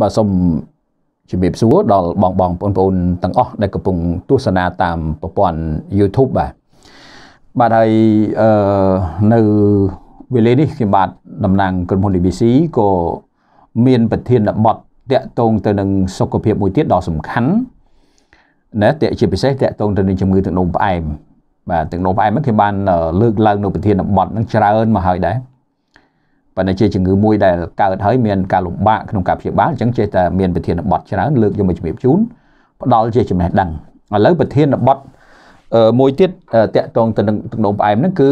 បាទសូមជំរាបសួរដល់បងបងបងប្អូនទាំងអស់ដែលកំពុងទស្សនាតាមប្រព័ន្ធ YouTube បាទបាទហើយអឺនៅវេលានេះខ្ញុំបាទតំណាងក្រុមហ៊ុន ABC ក៏មានប្រធានបទតកតងទៅនឹងសុខភាពមួយទៀតដ៏សំខាន់ណាតកជាពិសេសតកតងទៅនឹងជំងឺទឹកនោមផ្អែមបាទទឹកនោមផ្អែមហ្នឹងគេបាន លើកឡើងនៅប្រធានបទហ្នឹងច្រើនមកហើយដែរប៉ុន្តែជាជំងឺមួយដែលកើតហើយមានការលំបាកក្នុងការព្យាបាលអញ្ចឹងចេះតែមានប្រធានបទច្រើនលើកយកមកជំរាបជូនផ្ដល់ជាចំណេះដឹងឥឡូវប្រធានបទមួយទៀតតកតងទៅនឹងទំនោរផ្អែមហ្នឹងគឺ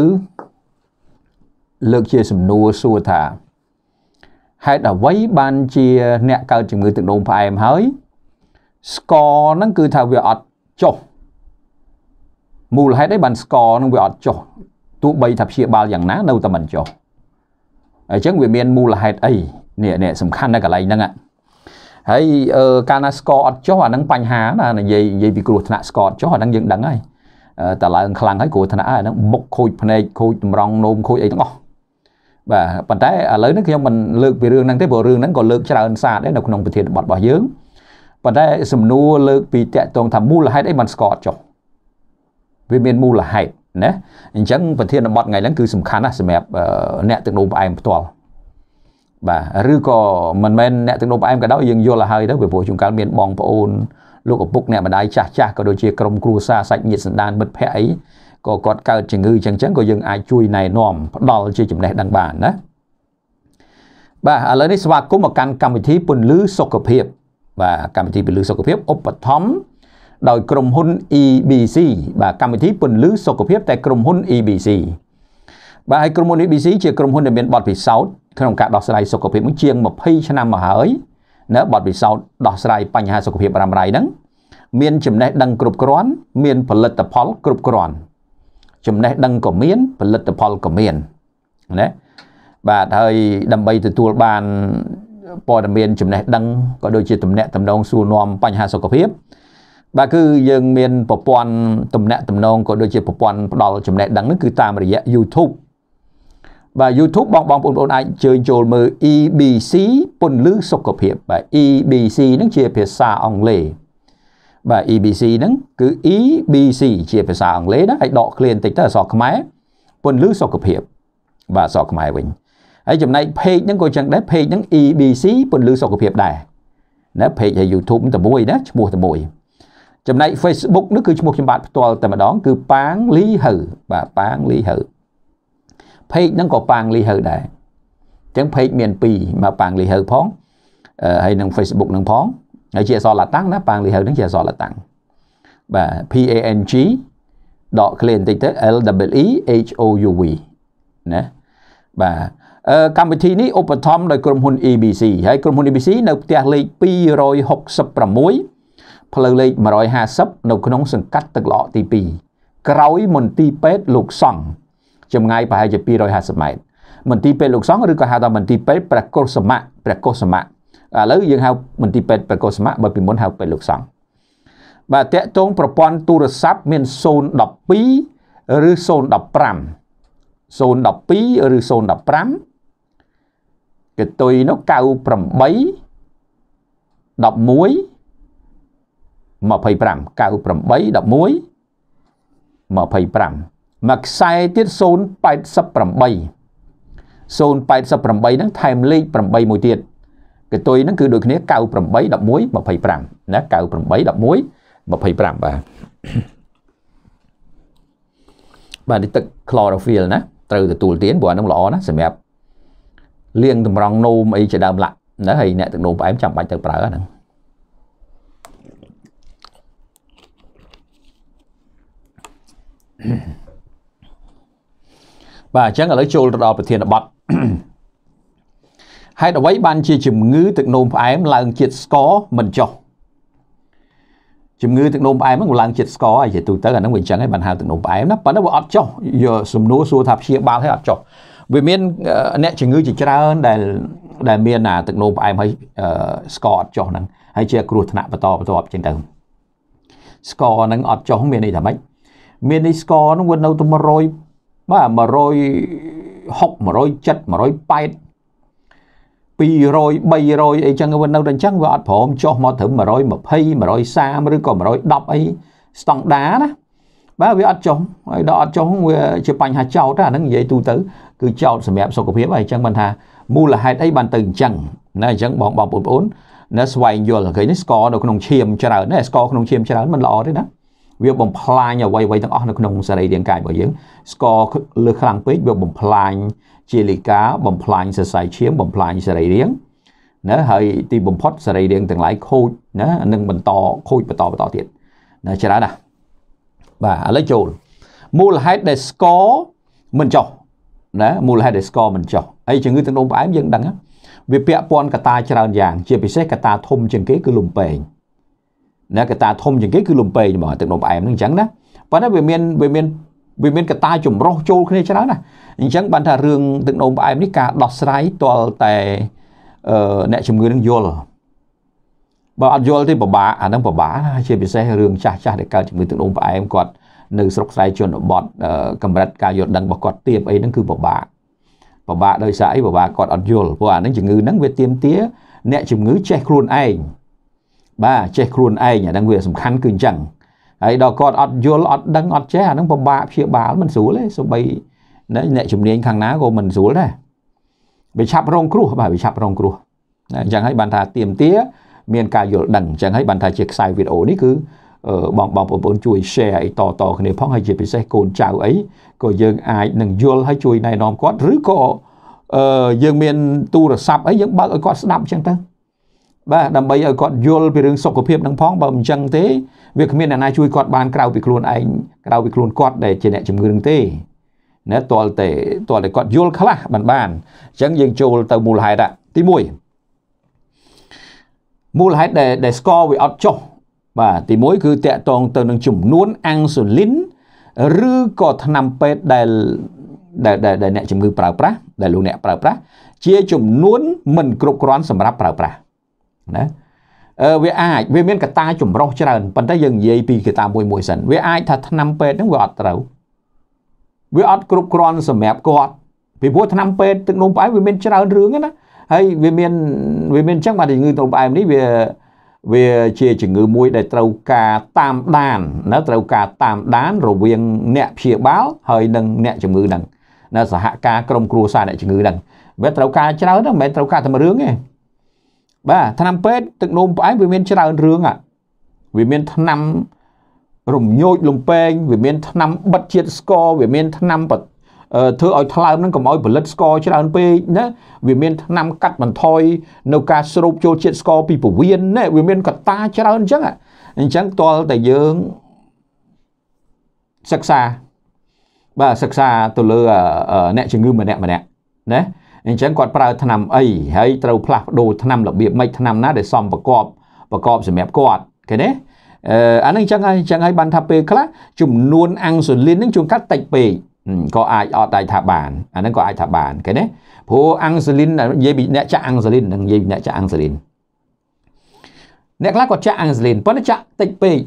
លើកជាសំណួរសួរថាហេតុអ្វីបានជាអ្នកកើតជំងឺទឹកនោមផ្អែមហើយស្ករហ្នឹងគឺថាវាអត់ចុះមូលហេតុអីបានស្ករហ្នឹងវាអត់ចុះទោះបីថាព្យាបាលយ៉ាងណានៅតែមិនចុះអញ្ចឹងវាមានមូលហេតុអីនេះនេះសំខាន់នៅកន្លែងហ្នឹងហើយការណាស្កអត់ចុះអាហ្នឹងបញ្ហាណានិយាយនិយាយពីគ្រោះថ្នាក់ស្កអត់ចុះអាហ្នឹងយើងដឹងហើយតឡើងខ្លាំងហើយគ្រោះថ្នាក់អាហ្នឹងមុខខូចភ្នែកខូចតម្រង់នោមខូចអីទាំងអស់បាទប៉ុន្តែឥឡូវនេះខ្ញុំមិនលើកពីរឿងហ្នឹងទេព្រោះរឿងហ្នឹងក៏លើកច្រើនសាដែរនៅក្នុងប្រធានបទរបស់យើងប៉ុន្តែសំណួរលើកពីតកតងថាមូលហេតុអីបានស្កអត់ចុះវាមានមូលហេតុណាអញ្ចឹងប្រធានបទថ្ងៃហ្នឹងគឺសំខាន់ណាស់សម្រាប់អ្នកទឹកដូរផ្អែមផ្ទាល់បាទឬក៏មិនមែនអ្នកទឹកដូរផ្អែមក៏ដោយយើងយល់ឲ្យហើយទៅពីព្រោះជួនកាលមានបងប្អូនលោកឪពុកអ្នកម្ដាយចាស់ចាស់ក៏ដូចជាក្រុមគ្រួសារសាច់ញាតិសន្តានមិត្តភ័ក្តិអីក៏គាត់កើតជំងឺអញ្ចឹងចឹងក៏យើងអាចជួយណែនាំផ្ដល់ជាចំណេះដឹងបានណាបាទឥឡូវនេះស្វាគមន៍មកកាន់កម្មវិធីពន្លឺសុខភាព បាទកម្មវិធីពន្លឺសុខភាពឧបត្ថម្ភដោយក្រុមហ៊ុន EBC បាទកម្មវិធីពន្លឺសុខភាព តែក្រុមហ៊ុន EBC បាទហើយក្រុមហ៊ុន EBC ជាក្រុមហ៊ុនដែលមានបទពិសោធន៍ក្នុងការដោះស្រាយសុខភាពមួយជាង20ឆ្នាំមកហើយនៅបទពិសោធន៍ដោះស្រាយបញ្ហាសុខភាពរ៉ាំរ៉ៃហ្នឹងមានចំណេះដឹង គ្រប់គ្រាន់មានផលិតផលគ្រប់គ្រាន់ ចំណេះដឹងក៏មានផលិតផលក៏មានណាបាទហើយដើម្បីទទួលបានព័ត៌មានចំណេះដឹងក៏ដូចជាតំណែងតំណងសួរនាំបញ្ហាសុខភាពបាទគឺយើងមានប្រព័ន្ធទំនាក់ទំនងក៏ដូចជាប្រព័ន្ធផ្ដល់ចំណេះដឹងនេះគឺតាមរយៈ YouTube បាទ YouTube បងបងប្អូនអាចជើញចូលមើល EBC ពន្លឺសុខភាពបាទ EBC ហ្នឹងជាភាសាអង់គ្លេសបាទ EBC ហ្នឹងគឺ EBC ជាភាសាអង់គ្លេសណាហើយដកឃ្លាបន្តិចទៅអក្សរខ្មែរពន្លឺសុខភាព បាទអក្សរខ្មែរវិញហើយចំណែក page ហ្នឹងក៏ចឹងដែរ page ហ្នឹង EBC ពន្លឺសុខភាពដែរណា page ហើយ YouTube តែមួយណាឈ្មោះតែមួយចំណែក Facebook នោះគឺឈ្មោះខ្ញុំបាទផ្ទាល់តែម្ដងគឺប៉ាងលីហៅបាទប៉ាងលីហៅ page ហ្នឹងក៏ប៉ាងលីហៅដែរអញ្ចឹង page មាន2មកប៉ាងលីហៅផងហើយនឹង Facebook នឹងផងហើយជាអក្សរឡាតាំងណាប៉ាងលីហៅនឹងជាអក្សរឡាតាំងបាទ P A N G ដក clean បន្តិចទៅ L W E H O U V ណាបាទកម្មវិធីនេះឧបត្ថម្ភដោយក្រុមហ៊ុន EBC ហើយក្រុមហ៊ុន EBC នៅផ្ទះលេខ266ផ្លូវលេខ150នៅក្នុងសង្កាត់ទឹកល្អទី2ក្រោយមន្ទីរពេទ្យលោកសង្ឃចម្ងាយប្រហែលជា250ម៉ែត្រមន្ទីរពេទ្យលោកសង្ឃឬក៏ហៅថាមន្ទីរពេទ្យប្រកុលសមៈប្រកុលសមៈឥឡូវយើងហៅមន្ទីរពេទ្យប្រកុលសមៈបើពីមុនហៅពេទ្យលោកសង្ឃបាទតកតងប្រព័ន្ធទូរស័ព្ទមាន012ឬ015 012ឬ015កតុយនោះ98 11 25 98 11 25មកខ្សែទៀត088 088ហ្នឹង ថែមលេខ8មួយទៀតកតុយហ្នឹងគឺដូចគ្នា98 11 25ណា98 11 25បាទបាទនេះទឹក chlorophyll ណាត្រូវទទួលទានព្រោះហ្នឹងល្អណាសម្រាប់លាងតម្រង់នោមអីជាដើមឡាក់ណាហើយអ្នកទឹកនោមផ្អែមចាំបាច់ទៅប្រើអាហ្នឹងបាទអញ្ចឹងឥឡូវចូលទៅដល់ប្រធានបទហេតុអ្វីបានជាជំងឺ ទឹកនោមផ្អែមឡើងជាតិស្ករមិនចុះជំងឺទឹកនោមផ្អែមហ្នឹងឡើងជាតិស្ករហើយជាទូទៅអាហ្នឹងវាអញ្ចឹងឯងបានហៅទឹកនោមផ្អែមណាប៉ុន្តែវាអត់ចុះយកសំណួរសួរថាព្យាបាលហើយអត់ចុះវាមានអ្នកជំងឺជាច្រើនដែលដែលមានអាទឹកនោមផ្អែមហើយស្ករអត់ចុះហ្នឹងហើយជាគ្រោះថ្នាក់បន្តបន្ទាប់ចឹងទៅស្ករហ្នឹងអត់ចុះមានន័យថាម៉េចមាននេះស្ករហ្នឹងវានៅតែ100បាទ160 170 180 200 300អីចឹងវានៅតែអញ្ចឹងវាអត់ព្រមចុះមកត្រឹម120 130ឬក៏110អីស្តង់ដាណាបាទវាអត់ចុះហើយដល់អត់ចុះវាជាបញ្ហាចោតហ្នឹងនិយាយទូទៅគឺចោតសម្រាប់សុខភាពហើយអញ្ចឹងបានថាមូលហេតុអីបានទៅអញ្ចឹងណាអញ្ចឹងបងបងប្អូនណាស្វែងយល់ឃើញនេះស្ករនៅក្នុងឈាមច្រើនណាស្ករក្នុងឈាមច្រើនមិនល្អទេណាវាបំផ្លាញអ្វីៗទាំងអស់នៅក្នុងសរីរាង្គកាយរបស់យើងស្ករលើខ្លាំងពេកវាបំផ្លាញជាលីកាបំផ្លាញសរសៃឈាមបំផ្លាញសរីរាង្គណាហើយទីបំផុតសរីរាង្គទាំងឡាយខូចណានឹងបន្តខូចបន្តបន្តទៀតណាច្រើនណាស់បាទឥឡូវចូលមូលហេតុដែលស្ករមិនចុះណាមូលហេតុដែលស្ករមិនចុះអីជំងឺទឹកនោមផ្អែមយើងដឹងណាវាពាក់ព័ន្ធកតាច្រើនយ៉ាង ជាពិសេសកតាធំជាងគេគឺលំពេងណាកត្តាធំជាងគេគឺលំពេងហ្មងទឹកនំផ្អែមហ្នឹងអញ្ចឹងណាប៉ុន្តែវាមានវាមានវាមានកត្តាចម្រុះចូលគ្នាច្រើនណាអញ្ចឹងបានថារឿងទឹកនោមផ្អែមនេះការដោះស្រាយទាល់តែអ្នកជំងឺនឹងយល់បើអត់យល់ទេពិបាកអានឹងពិបាកណាជាពិសេសរឿងចាស់ចាស់ដែលកើតជំងឺទឹកនោមផ្អែមគាត់នៅស្រុកស្រែជនបទកម្រិតការយល់ដឹងរបស់គាត់ទាបអីហ្នឹងគឺពិបាកពិបាកដោយសារអីពិបាកគាត់អត់យល់ព្រោះអានឹងជំងឺហ្នឹងវាទាមទារអ្នកជំងឺចេះខ្លួនឯងបាទចេះខ្លួនឯងអាហ្នឹងវា សំខាន់គឺអញ្ចឹងហើយដល់គាត់អត់យល់អត់ដឹងអត់ចេះអាហ្នឹងពិបាកព្យាបាលមិនស្រួលទេសូម្បីអ្នកជំនាញខាងណាក៏មិនស្រួលដែរវាឆាប់រងគ្រោះបាទវាឆាប់រងគ្រោះអញ្ចឹងហើយបានថាទៀមទាមានការយល់ដឹងអញ្ចឹងហើយបានថាជាខ្សែវីដេអូនេះគឺបងបងប្អូនជួយ share អីតតគ្នាផងហើយជាពិសេសកូនចៅអីក៏យើងអាចនឹងយល់ហើយជួយណែនាំគាត់ឬក៏យើងមានទូរស័ព្ទអីយើងបើកឲ្យគាត់ស្ដាប់អញ្ចឹងទៅបាទដើម្បីឲ្យគាត់យល់ពីរឿងសុខភាពនឹងផងបើមិនចឹងទេវាគ្មានអ្នកណាជួយគាត់បានក្រៅពីខ្លួនឯងក្រៅពីខ្លួនគាត់ដែលជាអ្នកជំងឺនឹងទេណាតលតែតលតែគាត់យល់ខ្លះបានបានអញ្ចឹងយើងចូលទៅមូលហេតុទី1មូលហេតុដែលដែលស្គរវាអត់ចុះបាទទី1គឺតកតងទៅនឹងចំនួនអាំងស៊ូលីនឬក៏ថ្នាំពេទ្យដែលដែលដែលអ្នកជំងឺប្រើប្រាស់ដែលលោកអ្នកប្រើប្រាស់ជាចំនួនមិនគ្រប់គ្រាន់សម្រាប់ប្រើប្រាស់ណាវាអាចវាមានកតាចម្រុះច្រើនប៉ុន្តែយើងនិយាយពីកតាមួយមួយសិនវាអាចថាឆ្នាំពេទ្យហ្នឹងវាអត់ត្រូវវាអត់គ្រប់គ្រាន់សម្រាប់គាត់ពីព្រោះឆ្នាំពេទ្យទឹកនោមផ្អែមវាមានច្រើនរឿងណាហើយវាមានវាមានអញ្ចឹងបាទជំងឺទឹកនោមផ្អែមនេះវាវាជាជំងឺមួយដែលត្រូវការតាមដានណាត្រូវការតាមដាន រវាងអ្នកព្យាបាលហើយនិងអ្នកជំងឺហ្នឹងណាសហការក្រុមគ្រួសារអ្នកជំងឺហ្នឹងវាត្រូវការច្រើនណាមិនមែនត្រូវការតែរឿងទេបាទថ្នាំពេទ្យទឹកនោមផ្អែមវាមានច្រើនរឿងអាវាមានថ្នាំរំញោចលំពេងវាមានថ្នាំបិទជាតិស្ករវាមានថ្នាំបិទធ្វើឲ្យថ្លើមហ្នឹងកុំឲ្យផលិតស្ករច្រើនពេកណាវាមានថ្នាំកាត់បន្ថយនៅការស្រូបចូលជាតិស្ករពីពោះវៀនណាវាមានកត្តាច្រើនអញ្ចឹងអញ្ចឹងតលតែយើងសិក្សាបាទសិក្សាទៅលើអ្នកជំងឺម្នាក់ម្នាក់ណាអញ្ចឹងគាត់ប្រើថ្នាំអីហើយត្រូវផ្លាស់ប្ដូរថ្នាំរបៀបម៉េចថ្នាំណាដែលសមប្រកបប្រកបសម្រាប់គាត់ឃើញទេអឺអានឹងអញ្ចឹងហើយអញ្ចឹងហើយបានថាពេលខ្លះចំនួនអាំងស៊ូលីននឹងជួនកាត់តិចពេកក៏អាចអត់ដែរថាបានអានឹងក៏អាចថាបានឃើញទេព្រោះអាំងស៊ូលីននិយាយពីអ្នកចាក់អាំងស៊ូលីននឹងនិយាយពីអ្នកចាក់អាំងស៊ូលីនអ្នកខ្លះក៏ចាក់អាំងស៊ូលីនប៉ុន្តែចាក់តិចពេក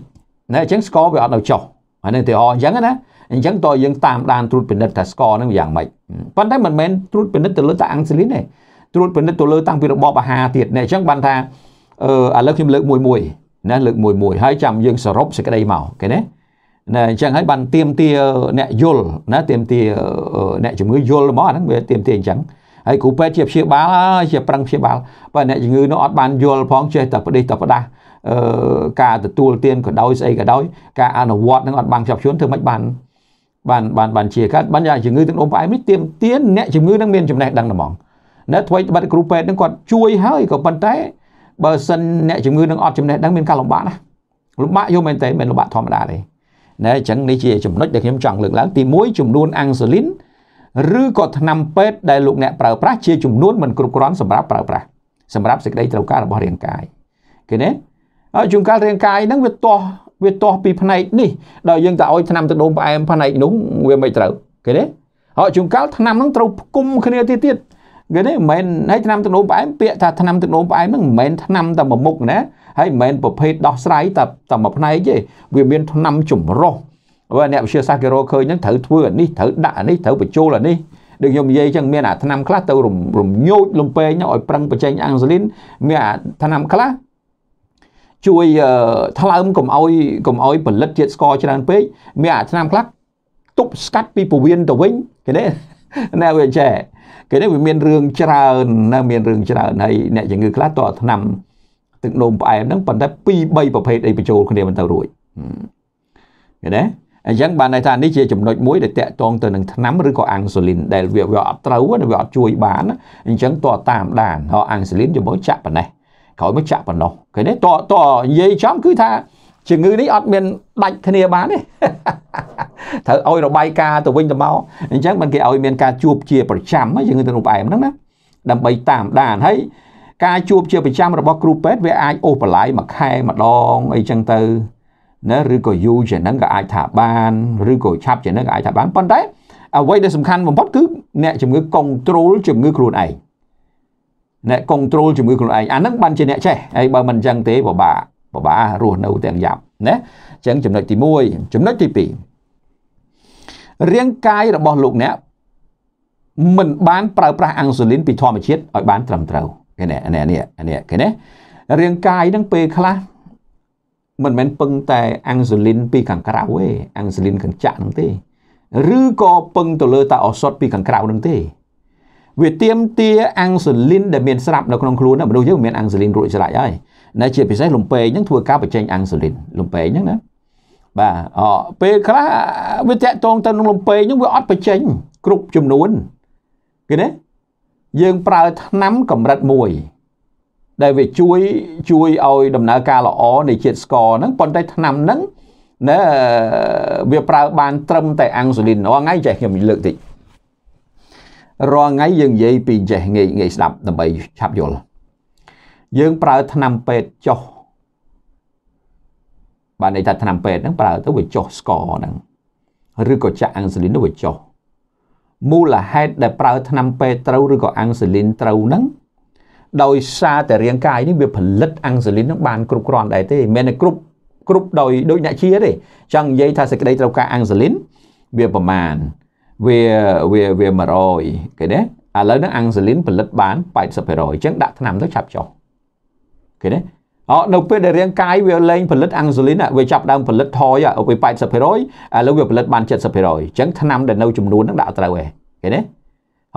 ណាអញ្ចឹងស្ករវាអត់នៅចុះអានឹងទៅអញ្ចឹងណាអញ្ចឹងតើយើងតាមដានត្រួតពិនិត្យថាស្ករហ្នឹងយ៉ាងម៉េចប៉ុន្តែមិនមែនត្រួតពិនិត្យទៅលើតាអាំងស៊ីលីនទេត្រួតពិនិត្យទៅលើតាំងពីរបបអាហារទៀតនេះអញ្ចឹងបានថាអឺឥឡូវខ្ញុំលើកមួយមួយណាលើកមួយមួយហើយចាំយើងសរុបសេចក្តីមកគេណាណាអញ្ចឹងហើយបានទៀមទាអ្នកយល់ណាទៀមទាអ្នកជំងឺយល់ហ្មងអាហ្នឹងវាទៀមទាអញ្ចឹងហើយគ្រូពេទ្យជាព្យាបាលជាប្រឹងព្យាបាលបើអ្នកជំងឺនោះអត់បានយល់ផងចេះតែប្រទេសតែប្រដាស់អឺការទទួលទានក៏ដោយស្អីក៏ដោយការអនុវត្តនឹងអត់បានខ្ជាប់ខ្ជួនធ្វើមិនបានបានបានបានជាកើតបានយ៉ាងជំងឺទឹកនោមផ្អែមនេះទៀមទានអ្នកជំងឺនឹងមានចំណេះដឹងតែហ្មងណាថ្មីបាត់គ្រូពេទ្យនឹងគាត់ជួយហើយក៏ប៉ុន្តែបើសិនអ្នកជំងឺនឹងអត់ចំណេះដឹងមានការលំបាកណាលំបាកយល់មែនទេមិនលំបាកធម្មតាទេណាអញ្ចឹងនេះជាចំណុចដែលខ្ញុំចង់លើកឡើងទី1ចំនួនអាំងស៊ូលីនឬក៏ថ្នាំពេទ្យដែលលោកអ្នកប្រើប្រាស់ជាចំនួនមិនគ្រប់គ្រាន់សម្រាប់ប្រើប្រាស់សម្រាប់សេចក្តីត្រូវការរបស់រាងកាយឃើញទេហើយជួនកាលរាងកាយហ្នឹងវាទាស់វាទាស់ពីផ្នែកនេះដល់យើងទៅឲ្យឆ្នាំទៅដូងផ្អែមផ្នែកនោះវាមិនត្រូវគេទេហើយជួនកាលឆ្នាំនឹងត្រូវផ្គុំគ្នាទៀតទៀតគេទេមិនមែនហើយឆ្នាំទឹកនោមផ្អែមពាក្យថាឆ្នាំទឹកនោមផ្អែមហ្នឹងមិនមែនឆ្នាំតែមួយមុខណាហើយមិនមែនប្រភេទដោះស្រាយតែតែមួយផ្នែកទេវាមានឆ្នាំចម្រុះបើអ្នកវិទ្យាសាស្ត្រគេរកឃើញហ្នឹងត្រូវធ្វើអានេះត្រូវដាក់អានេះត្រូវបញ្ចូលអានេះដូចខ្ញុំនិយាយចឹងមានអាឆ្នាំខ្លះទៅរំញោចលំពេងឲ្យប្រឹងបញ្ចេញអាំងស៊ូលីនមានអាឆ្នាំខ្លះជួយថ្លើមកុំឲ្យកុំឲ្យផលិតជាតិស្ករច្រើនពេកមានអាឆ្នាំខ្លះទប់ស្កាត់ពីពវៀនទៅវិញគេនេះណែវាចេះគេនេះវាមានរឿងច្រើនណាមានរឿងច្រើនហើយអ្នកជំងឺខ្លះតឆ្នាំ ទឹកនោមផ្អែមហ្នឹងប៉ុន្តែ2 3ប្រភេទអីបញ្ចូលគ្នាមិនទៅរួចឃើញទេអញ្ចឹងបានន័យថានេះជាចំណុចមួយដែលតកតងទៅនឹងថ្នាំឬក៏អាំងស៊ូលីនដែលវាវាអត់ត្រូវវាអត់ជួយបានអញ្ចឹងតតាមដានហើយអាំងស៊ូលីនជាមួយចាក់ប៉ណ្ណេះក្រោយមកចាក់ប៉ុណ្ណោះឃើញទេតតនិយាយចំគឺថាជំងឺនេះអត់មានដាច់គ្នាបានទេត្រូវឲ្យរបាយការណ៍ទៅវិញទៅមកអញ្ចឹងមិនគេឲ្យមានការជួបជាប្រចាំជំងឺទឹកនោមផ្អែមហ្នឹងណាដើម្បីតាមដានហើយការជួបជាប្រចាំរបស់គ្រូពេទ្យវាអាចអូសបន្លាយមួយខែម្ដងអីចឹងទៅណាឬក៏យូរជាងហ្នឹងក៏អាចថាបានឬក៏ឆាប់ជាងហ្នឹងក៏អាចថាបានប៉ុន្តែអ្វីដែលសំខាន់បំផុតគឺអ្នកជំងឺ control ជំងឺខ្លួនឯងអ្នកគនត្រូលជាមួយខ្លួនឯងអាហ្នឹងបានជាអ្នកចេះហើយបើមិនអញ្ចឹងទេពិបាកពិបាករស់នៅទាំងយ៉ាប់ណាអញ្ចឹងចំណុចទី1ចំណុចទី2រាងកាយរបស់លោកអ្នកមិនបានប្រើប្រាស់អង់ស៊ូលីនពីធម្មជាតិឲ្យបានត្រឹមត្រូវឃើញទេអានេះអានេះឃើញទេរាងកាយនឹងពេលខ្លះមិនមែនពឹងតែអង់ស៊ូលីនពីខាងក្រៅទេអង់ស៊ូលីនខាងចាក់នឹងទេឬក៏ពឹងទៅលើតាអសតពីខាងក្រៅនឹងទេវាទៀមទាអាំងស៊ូលីនដែលមានស្រាប់នៅក្នុងខ្លួនមនុស្សយើងមានអាំងស៊ូលីនរួចស្រេចហើយនៅជាពិសេសលំពេងហ្នឹងធ្វើការបញ្ចេញអាំងស៊ូលីនលំពេងហ្នឹងណាបាទអពេលខ្លះវាតាក់ទងទៅនឹងលំពេងហ្នឹងវាអត់បញ្ចេញគ្រប់ចំនួនគេណាយើងប្រើថ្នាំកម្រិតមួយដែលវាជួយជួយឲ្យដំណើរការល្អនៃជាតិស្ករហ្នឹងប៉ុន្តែឆ្នាំហ្នឹងណាវាប្រើបានត្រឹមតែអាំងស៊ូលីនហ្នឹងថ្ងៃចេះខ្ញុំលើកតិចរាល់ថ្ងៃយើងនិយាយពីចេះងាយងាយស្ដាប់ដើម្បីឆាប់យល់យើងប្រើឆ្នាំពេទ្យចុះបានន័យថាឆ្នាំពេទ្យហ្នឹងប្រើទៅវាចុះស្ករហ្នឹងឬក៏ចាក់អាំងស៊ូលីនទៅវាចុះមូលហេតុដែលប្រើឆ្នាំពេទ្យត្រូវឬក៏អាំងស៊ូលីនត្រូវហ្នឹងដោយសារតែរាងកាយនេះវាផលិតអាំងស៊ូលីននឹងបានគ្រប់គ្រាន់ដែរទេមិនតែគ្រប់គ្រប់ដោយដូចអ្នកជាទេចង់និយាយថាសេចក្តីត្រូវការអាំងស៊ូលីនវាប្រមាណវាវាវា100គេណាឥឡូវហ្នឹងអាំងសាលីនផលិតបាន80%អញ្ចឹងដាក់ថ្នាំទៅឆាប់ចុះគេណាអត់នៅពេលដែលរាងកាយវាលែងផលិតអាំងស៊ូលីនវាចាប់ដើមផលិតថយវា80%ឥឡូវវាផលិតបាន70%អញ្ចឹងឆ្នាំដែលនៅចំនួនហ្នឹងដាក់ត្រូវឯងឃើញទេ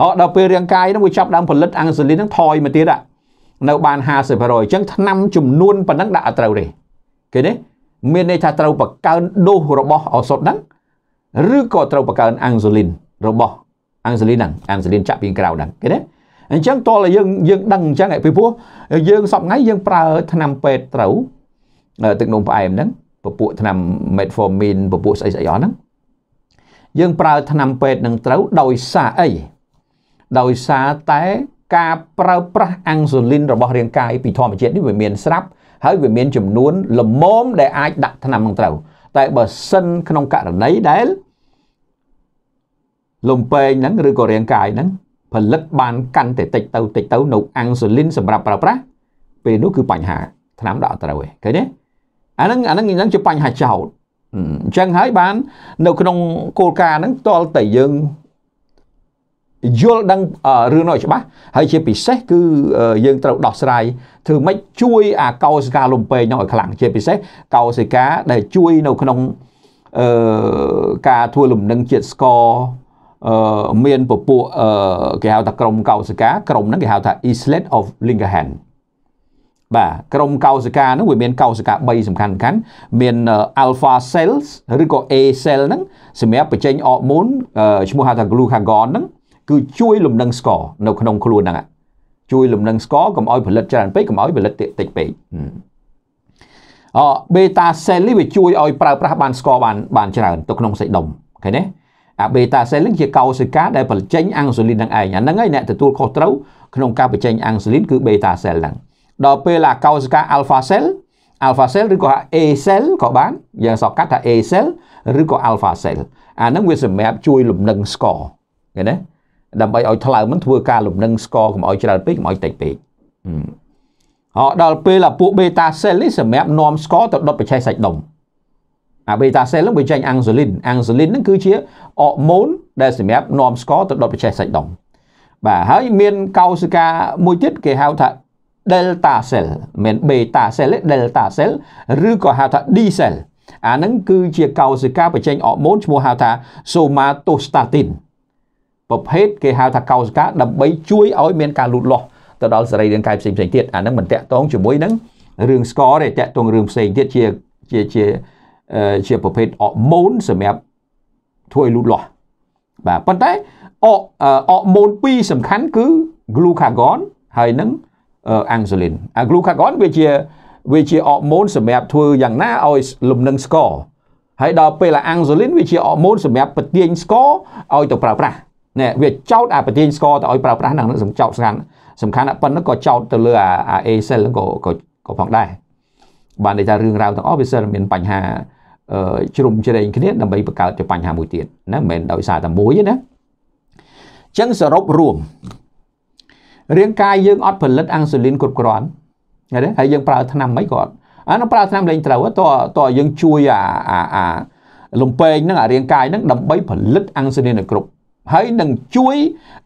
អត់ដល់ពេលរាងកាយហ្នឹងវាចាប់ដើមផលិតអាំងស៊ូលីនហ្នឹងថយមកទៀតនៅបាន50%អញ្ចឹងឆ្នាំចំនួនប៉ុណ្ណឹងដាក់ត្រូវទេឃើញទេមានន័យថាត្រូវបង្កើនដូសរបស់ឱសថហ្នឹងឬក៏ត្រូវបង្កើនអាំងស៊ូលីន របស់អាំងស៊ូលីនហ្នឹងអាំងស៊ូលីនចាក់ពីក្រៅហ្នឹងឃើញទេអញ្ចឹងតើយើងយើងដឹងអញ្ចឹងពីព្រោះយើងសពថ្ងៃយើងប្រើថ្នាំពេទ្យត្រូវទឹកនោមផ្អែមហ្នឹងពពួកថ្នាំ metformin ពពួកស្អីស្អីអស់ហ្នឹងយើងប្រើថ្នាំពេទ្យនឹងត្រូវដោយសារអីដោយសារតែ ការប្រើប្រាស់អាំងស៊ូលីនរបស់រាងកាយពីធម្មជាតិនេះវាមានស្រាប់ហើយវាមាន ចំនួនលមមដែលអាចដាក់ថ្នាំនឹងត្រូវតែបើសិនក្នុងករណីដែលលំពេងហ្នឹងឬក៏រាងកាយហ្នឹងផលិត បានកាន់តែតិចទៅតិចទៅ នៅអាំងស៊ូលីន សម្រាប់ប្រើប្រាស់ពេលនោះគឺបញ្ហាថ្នាំដកត្រូវឯងឃើញទេអាហ្នឹងអាហ្នឹងហ្នឹងជាបញ្ហាចោតអញ្ចឹងហើយបាននៅក្នុងគោលការណ៍ហ្នឹងតលតែយើងយល់ដឹងរឿងនោះច្បាស់ហើយជាពិសេសគឺយើងត្រូវដោះស្រាយធ្វើម៉េចជួយ អាកោសិកាលំពេងនោះឲ្យខ្លាំងជាពិសេសកោសិកាដែលជួយនៅក្នុងអឺការធ្វើលំនឹងជាតិស្ករមានពពួកគេហៅថាក្រមកោសិកាក្រមហ្នឹងគេហៅថា Islet of Lingahan បាទក្រមកោសិកាហ្នឹងវាមាន កោសិកា3សំខាន់សំខាន់មាន alpha cells ឬក៏ A cell ហ្នឹងសម្រាប់បញ្ចេញអរម៉ូនឈ្មោះហៅថា glucagon ហ្នឹង គឺជួយលំនឹងស្ករនៅក្នុងខ្លួនហ្នឹងជួយលំនឹងស្ករកុំឲ្យផលិតច្រើនពេកកុំឲ្យផលិតតិចពេកអ beta cell នេះវាជួយឲ្យប្រើប្រាស់បានស្ករបានបានច្រើនទៅក្នុងសាច់ដុំឃើញទេអាបេតាសែលនឹងជាកោសិកាដែលបញ្ចេញអង់ស៊ូលីននឹងឯងអាហ្នឹងឯងអ្នកទទួលខុសត្រូវក្នុងការបញ្ចេញអង់ស៊ូលីនគឺបេតាសែលហ្នឹងដល់ពេលអាកោសិកាអាល់ហ្វាសែលអាល់ហ្វាសែលឬក៏ A cell ក៏បានយើងសកកាត់ថា A cell ឬក៏ alpha cell អាហ្នឹងវាសម្រាប់ជួយលំនឹងស្ករឃើញទេដើម្បីឲ្យថ្លើមហ្នឹងធ្វើការលំនឹងស្ករកុំឲ្យច្រើនពេកកុំឲ្យតិចពេកហ៎ដល់ពេលអាពួក beta cell នេះសម្រាប់នាំស្ករទៅដុតបច្ឆេះសាច់ដុំអា beta cell នឹងបញ្ចេញ insulin insulin នឹងគឺជាអរម៉ូនដែលសម្រាប់នាំស្ករទៅដល់ប្រឆេះសាច់ដុំបាទហើយមានកោសិកាមួយទៀតគេហៅថា delta cell មិន beta cell ទេ delta cell ឬក៏ហៅថា D cell អានឹងគឺជាកោសិកាបញ្ចេញអរម៉ូនឈ្មោះហៅថា somatostatin ប្រភេទគេហៅថាកោសិកាដើម្បីជួយឲ្យមានការលូតលាស់ទៅដល់សរីរាង្គកាយផ្សេងៗទៀតអានឹងមិនតាក់ទងជាមួយនឹងរឿងស្ករទេតាក់ទងរឿងផ្សេងទៀតជាជាជាជាប្រភេទអរម៉ូនសម្រាប់ធ្វើឲ្យលូតលាស់បាទប៉ុន្តែអអរម៉ូន2សំខាន់គឺ glucagon ហើយនឹង insulin អា glucagon វាជាវាជាអរម៉ូនសម្រាប់ធ្វើយ៉ាងណាឲ្យលំនឹងស្ករហើយដល់ពេលអា insulin វាជាអរម៉ូនសម្រាប់ប្រទាញស្ករឲ្យទៅប្រើប្រាស់ណែវាចោតអាប្រទាញស្ករទៅឲ្យប្រើប្រាស់ហ្នឹងសំចោតស្ងាត់សំខាន់ប៉ុណ្ណឹងក៏ចោតទៅលើអា A cell ហ្នឹងក៏ក៏ផងដែរបានន័យថារឿងរ៉ាវទាំងអស់វាសិនមានបញ្ហាជ្រុំជ្រែងគ្នាដើម្បីបង្កើតជាបញ្ហាមួយទៀតណាមិនមែនដោយសារតែមួយទេណាអញ្ចឹងសរុបរួមរាងកាយយើងអត់ផលិតអាំងស៊ូលីនគ្រប់គ្រាន់ណាហើយយើងប្រើថ្នាំអីក៏អត់អានោះប្រើថ្នាំលេងត្រូវតតយើងជួយអាអាអាលំពេងហ្នឹងអារាងកាយហ្នឹងដើម្បី ផលិតអាំងស៊ូលីនឲ្យគ្រប់ ហើយនឹងជួយ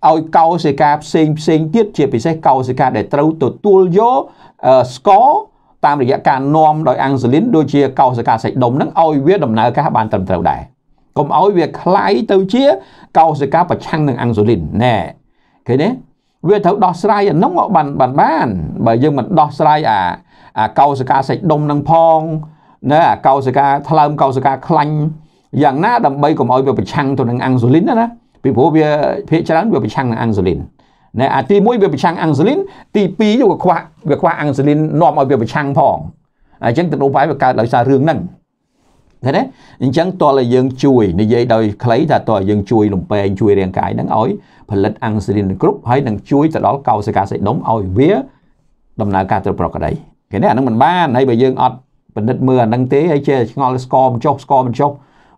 ឲ្យកោសិកាផ្សេងផ្សេងទៀតជាពិសេសកោសិកាដែលត្រូវទទួលយកស្ករតាមរយៈការនាំដោយអង្គស៊ូលីនដូចជាកោសិកាសាច់ដុំហ្នឹងឲ្យវាដំណើរការបានត្រឹមត្រូវដែរកុំឲ្យវាคล้ายទៅជាកោសិកាប្រឆាំងនឹងអង្គស៊ូលីនណែឃើញទេវាត្រូវដោះស្រាយអានោះបានបានបានបើយើងមិនដោះស្រាយអាអាកោសិកាសាច់ដុំនឹងផងណែអាកោសិកាថ្លើមកោសិកាខ្លាញ់យ៉ាងណាដើម្បីកុំឲ្យវាប្រឆាំងទៅនឹងអង្គស៊ូលីនណាពីព្រោះវាភាគច្រើនវាប្រឆាំងនឹងអង្គស៊ូលីនណាអាទី1វាប្រឆាំងអាំងស៊ូលីនទី2យកខ្វះវាខ្វះអាំងស៊ូលីននាំឲ្យវាប្រឆាំងផងអញ្ចឹងទំនោរបាយវាកើតដោយសាររឿងហ្នឹងឃើញទេអញ្ចឹងតើយើងជួយនិយាយដោយខ្លីថាតើយើងជួយលំពេងជួយរាងកាយហ្នឹងឲ្យ ផលិតអាំងស៊ូលីនគ្រប់ហើយនឹងជួយទៅដល់កោសិកាសីដុំឲ្យវា ដំណើរការទៅប្រក្រតីឃើញទេអាហ្នឹងមិនបានហើយបើយើងអត់ពិនិត្យមើលអាហ្នឹងទេហើយចេះឆ្ងល់ស្គរមិនចុះស្គរមិនចុះ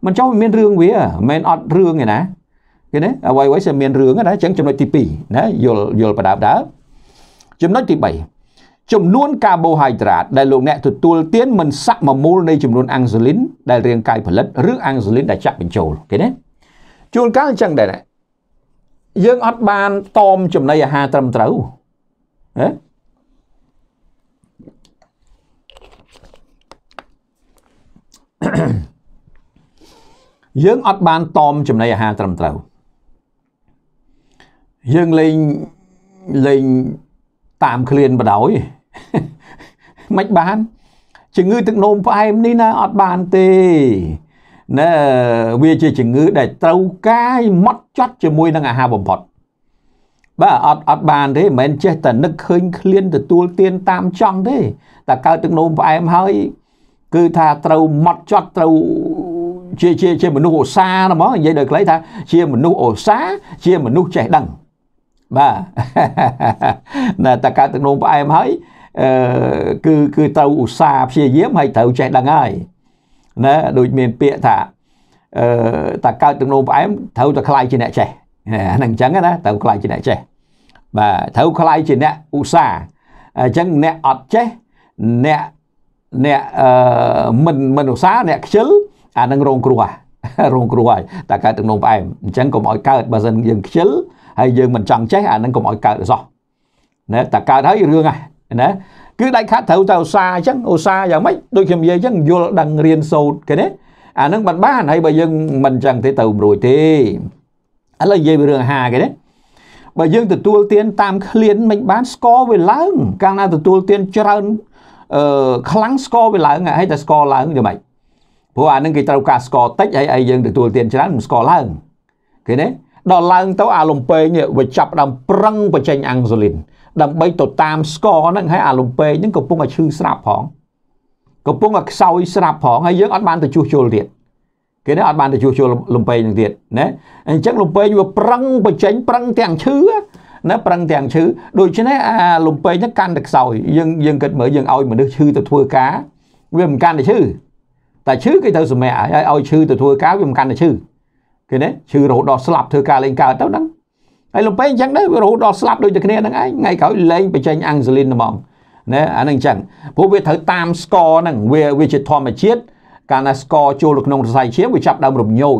មិនចុះមានរឿងវាមិនអត់រឿងឯណាគេណាអ្វីអ្វីគឺមានរឿងណាអញ្ចឹងចំណុចទី2ណាយល់យល់បដាបដាចំណុចទី3ចំនួនកាបូហៃដ្រាត ដែលលោកអ្នកទទួលទានមិនស័ក្តិមូលនៃចំនួនអាំងស៊ូលីន ដែលរាងកាយផលិតឬអាំងស៊ូលីនដែលចាក់បញ្ចូលគេណាជួនកាលអញ្ចឹងដែរយើងអត់បានតមចំណីអាហារត្រឹមត្រូវហ៎យើងអត់បានតមចំណីអាហារត្រឹមត្រូវយើងលេងលេងតាមក្លៀនបដ ாய் មិនបានជំងឺទឹកនោមផ្អែមនេះណាអត់បានទេណែវាជាជំងឺដែលត្រូវកាយម៉ត់ចត់ជាមួយនឹងអាហារបំផុតបាទអត់អត់បានទេមិនមែនចេះតែនឹកឃើញឃ្លានទទួលទានតាមចង់ទេតែកើតទឹកនោមផ្អែមហើយគឺថាត្រូវម៉ត់ចត់ត្រូវជាជាជាមនុស្សឧស្សាហ៍ហ្មងនិយាយដោយខ្លីថាជាមនុស្សឧស្សាហ៍ជាមនុស្សចេះដឹងបាទណាតើកើតទឹកនោមផ្អែមហើយអឺគឺគឺត្រូវឧស្សាហ៍ព្យាយាមហើយត្រូវចេះដឹងហើយណាដូចមានពាក្យថាអឺតើកើតទឹកនោមផ្អែមត្រូវតែខ្លាយជាអ្នកចេះហ្នឹងអញ្ចឹងណាត្រូវខ្លាយជាអ្នកចេះបាទត្រូវខ្លាយជាអ្នកឧស្សាហ៍អញ្ចឹងអ្នកអត់ចេះអ្នកអ្នកអឺមិនមិនឧស្សាហ៍អ្នកខ្ជិលអានឹងរងគ្រោះរងគ្រោះហើយតើកើតទឹកនោមផ្អែមអញ្ចឹងកុំឲ្យកើតបើមិនយើងខ្ជិលហើយយើងមិនចង់ចេះអានឹងកុំឲ្យកើតសោះណាតែកើតហើយរឿងហ្នឹងណាគឺដាច់ខាតត្រូវតែឧស្សាហ៍អញ្ចឹងឧស្សាហ៍យ៉ាងម៉េចដូចខ្ញុំនិយាយអញ្ចឹងយល់ដឹងរៀនសូត្រគេណាអានឹងមិនបានហើយបើយើងមិនអញ្ចឹងទេទៅមិនរួចទេឥឡូវនិយាយពីរឿងអាហារគេណាបើយើងទទួលទានតាមឃ្លានមិនបានស្គរវាឡើង កាលណាទទួលទានច្រើនអឺខ្លាំងស្គរវាឡើងហើយតែស្គរឡើងយ៉ាងម៉េចព្រោះអានឹងគេត្រូវការស្គរតិចហើយឯងយើងទទួលទានច្រើនស្គរឡើងគេណាដល់ឡើងទៅអាលំពេងនេះវាចាប់ដើមប្រឹងបញ្ចេញអាំងស៊ូលីនដើម្បីទៅតាមស្ករហ្នឹងហើយអាលំពេងហ្នឹងកំពុងតែឈឺស្រាប់ផងកំពុងតែខ្សោយស្រាប់ផងហើយយើងអត់បានទៅជួសជុលទៀតគេនេះអត់បានទៅជួសជុលលំពេងនឹងទៀតណាអញ្ចឹងលំពេងវាប្រឹងបញ្ចេញប្រឹងទាំងឈឺណាប្រឹងទាំងឈឺដូច្នេះអាលំពេងហ្នឹងកាន់តែខ្សោយយើងយើងគិតមើលយើងឲ្យមនុស្សឈឺទៅធ្វើការវាមិនកាន់តែឈឺតែឈឺគេទៅសម្រាកហើយឲ្យឈឺទៅធ្វើការវាមិនកាន់តែឈឺឃើញទេឈឺរហូតដល់ស្លាប់ធ្វើការលេងកើតទៅហ្នឹងហើយលោកពេអញ្ចឹងដែររហូតដល់ស្លាប់ដូចតែគ្នាហ្នឹងឯងថ្ងៃក្រោយលេងបញ្ចេញអាំងស៊ូលីនហ្មងណាអាហ្នឹងអញ្ចឹងព្រោះវាត្រូវតាមស្កហ្នឹងវាវាជាធម្មជាតិកាលណាស្កចូលក្នុងរសៃឈាមវាចាប់ដើមរំញោច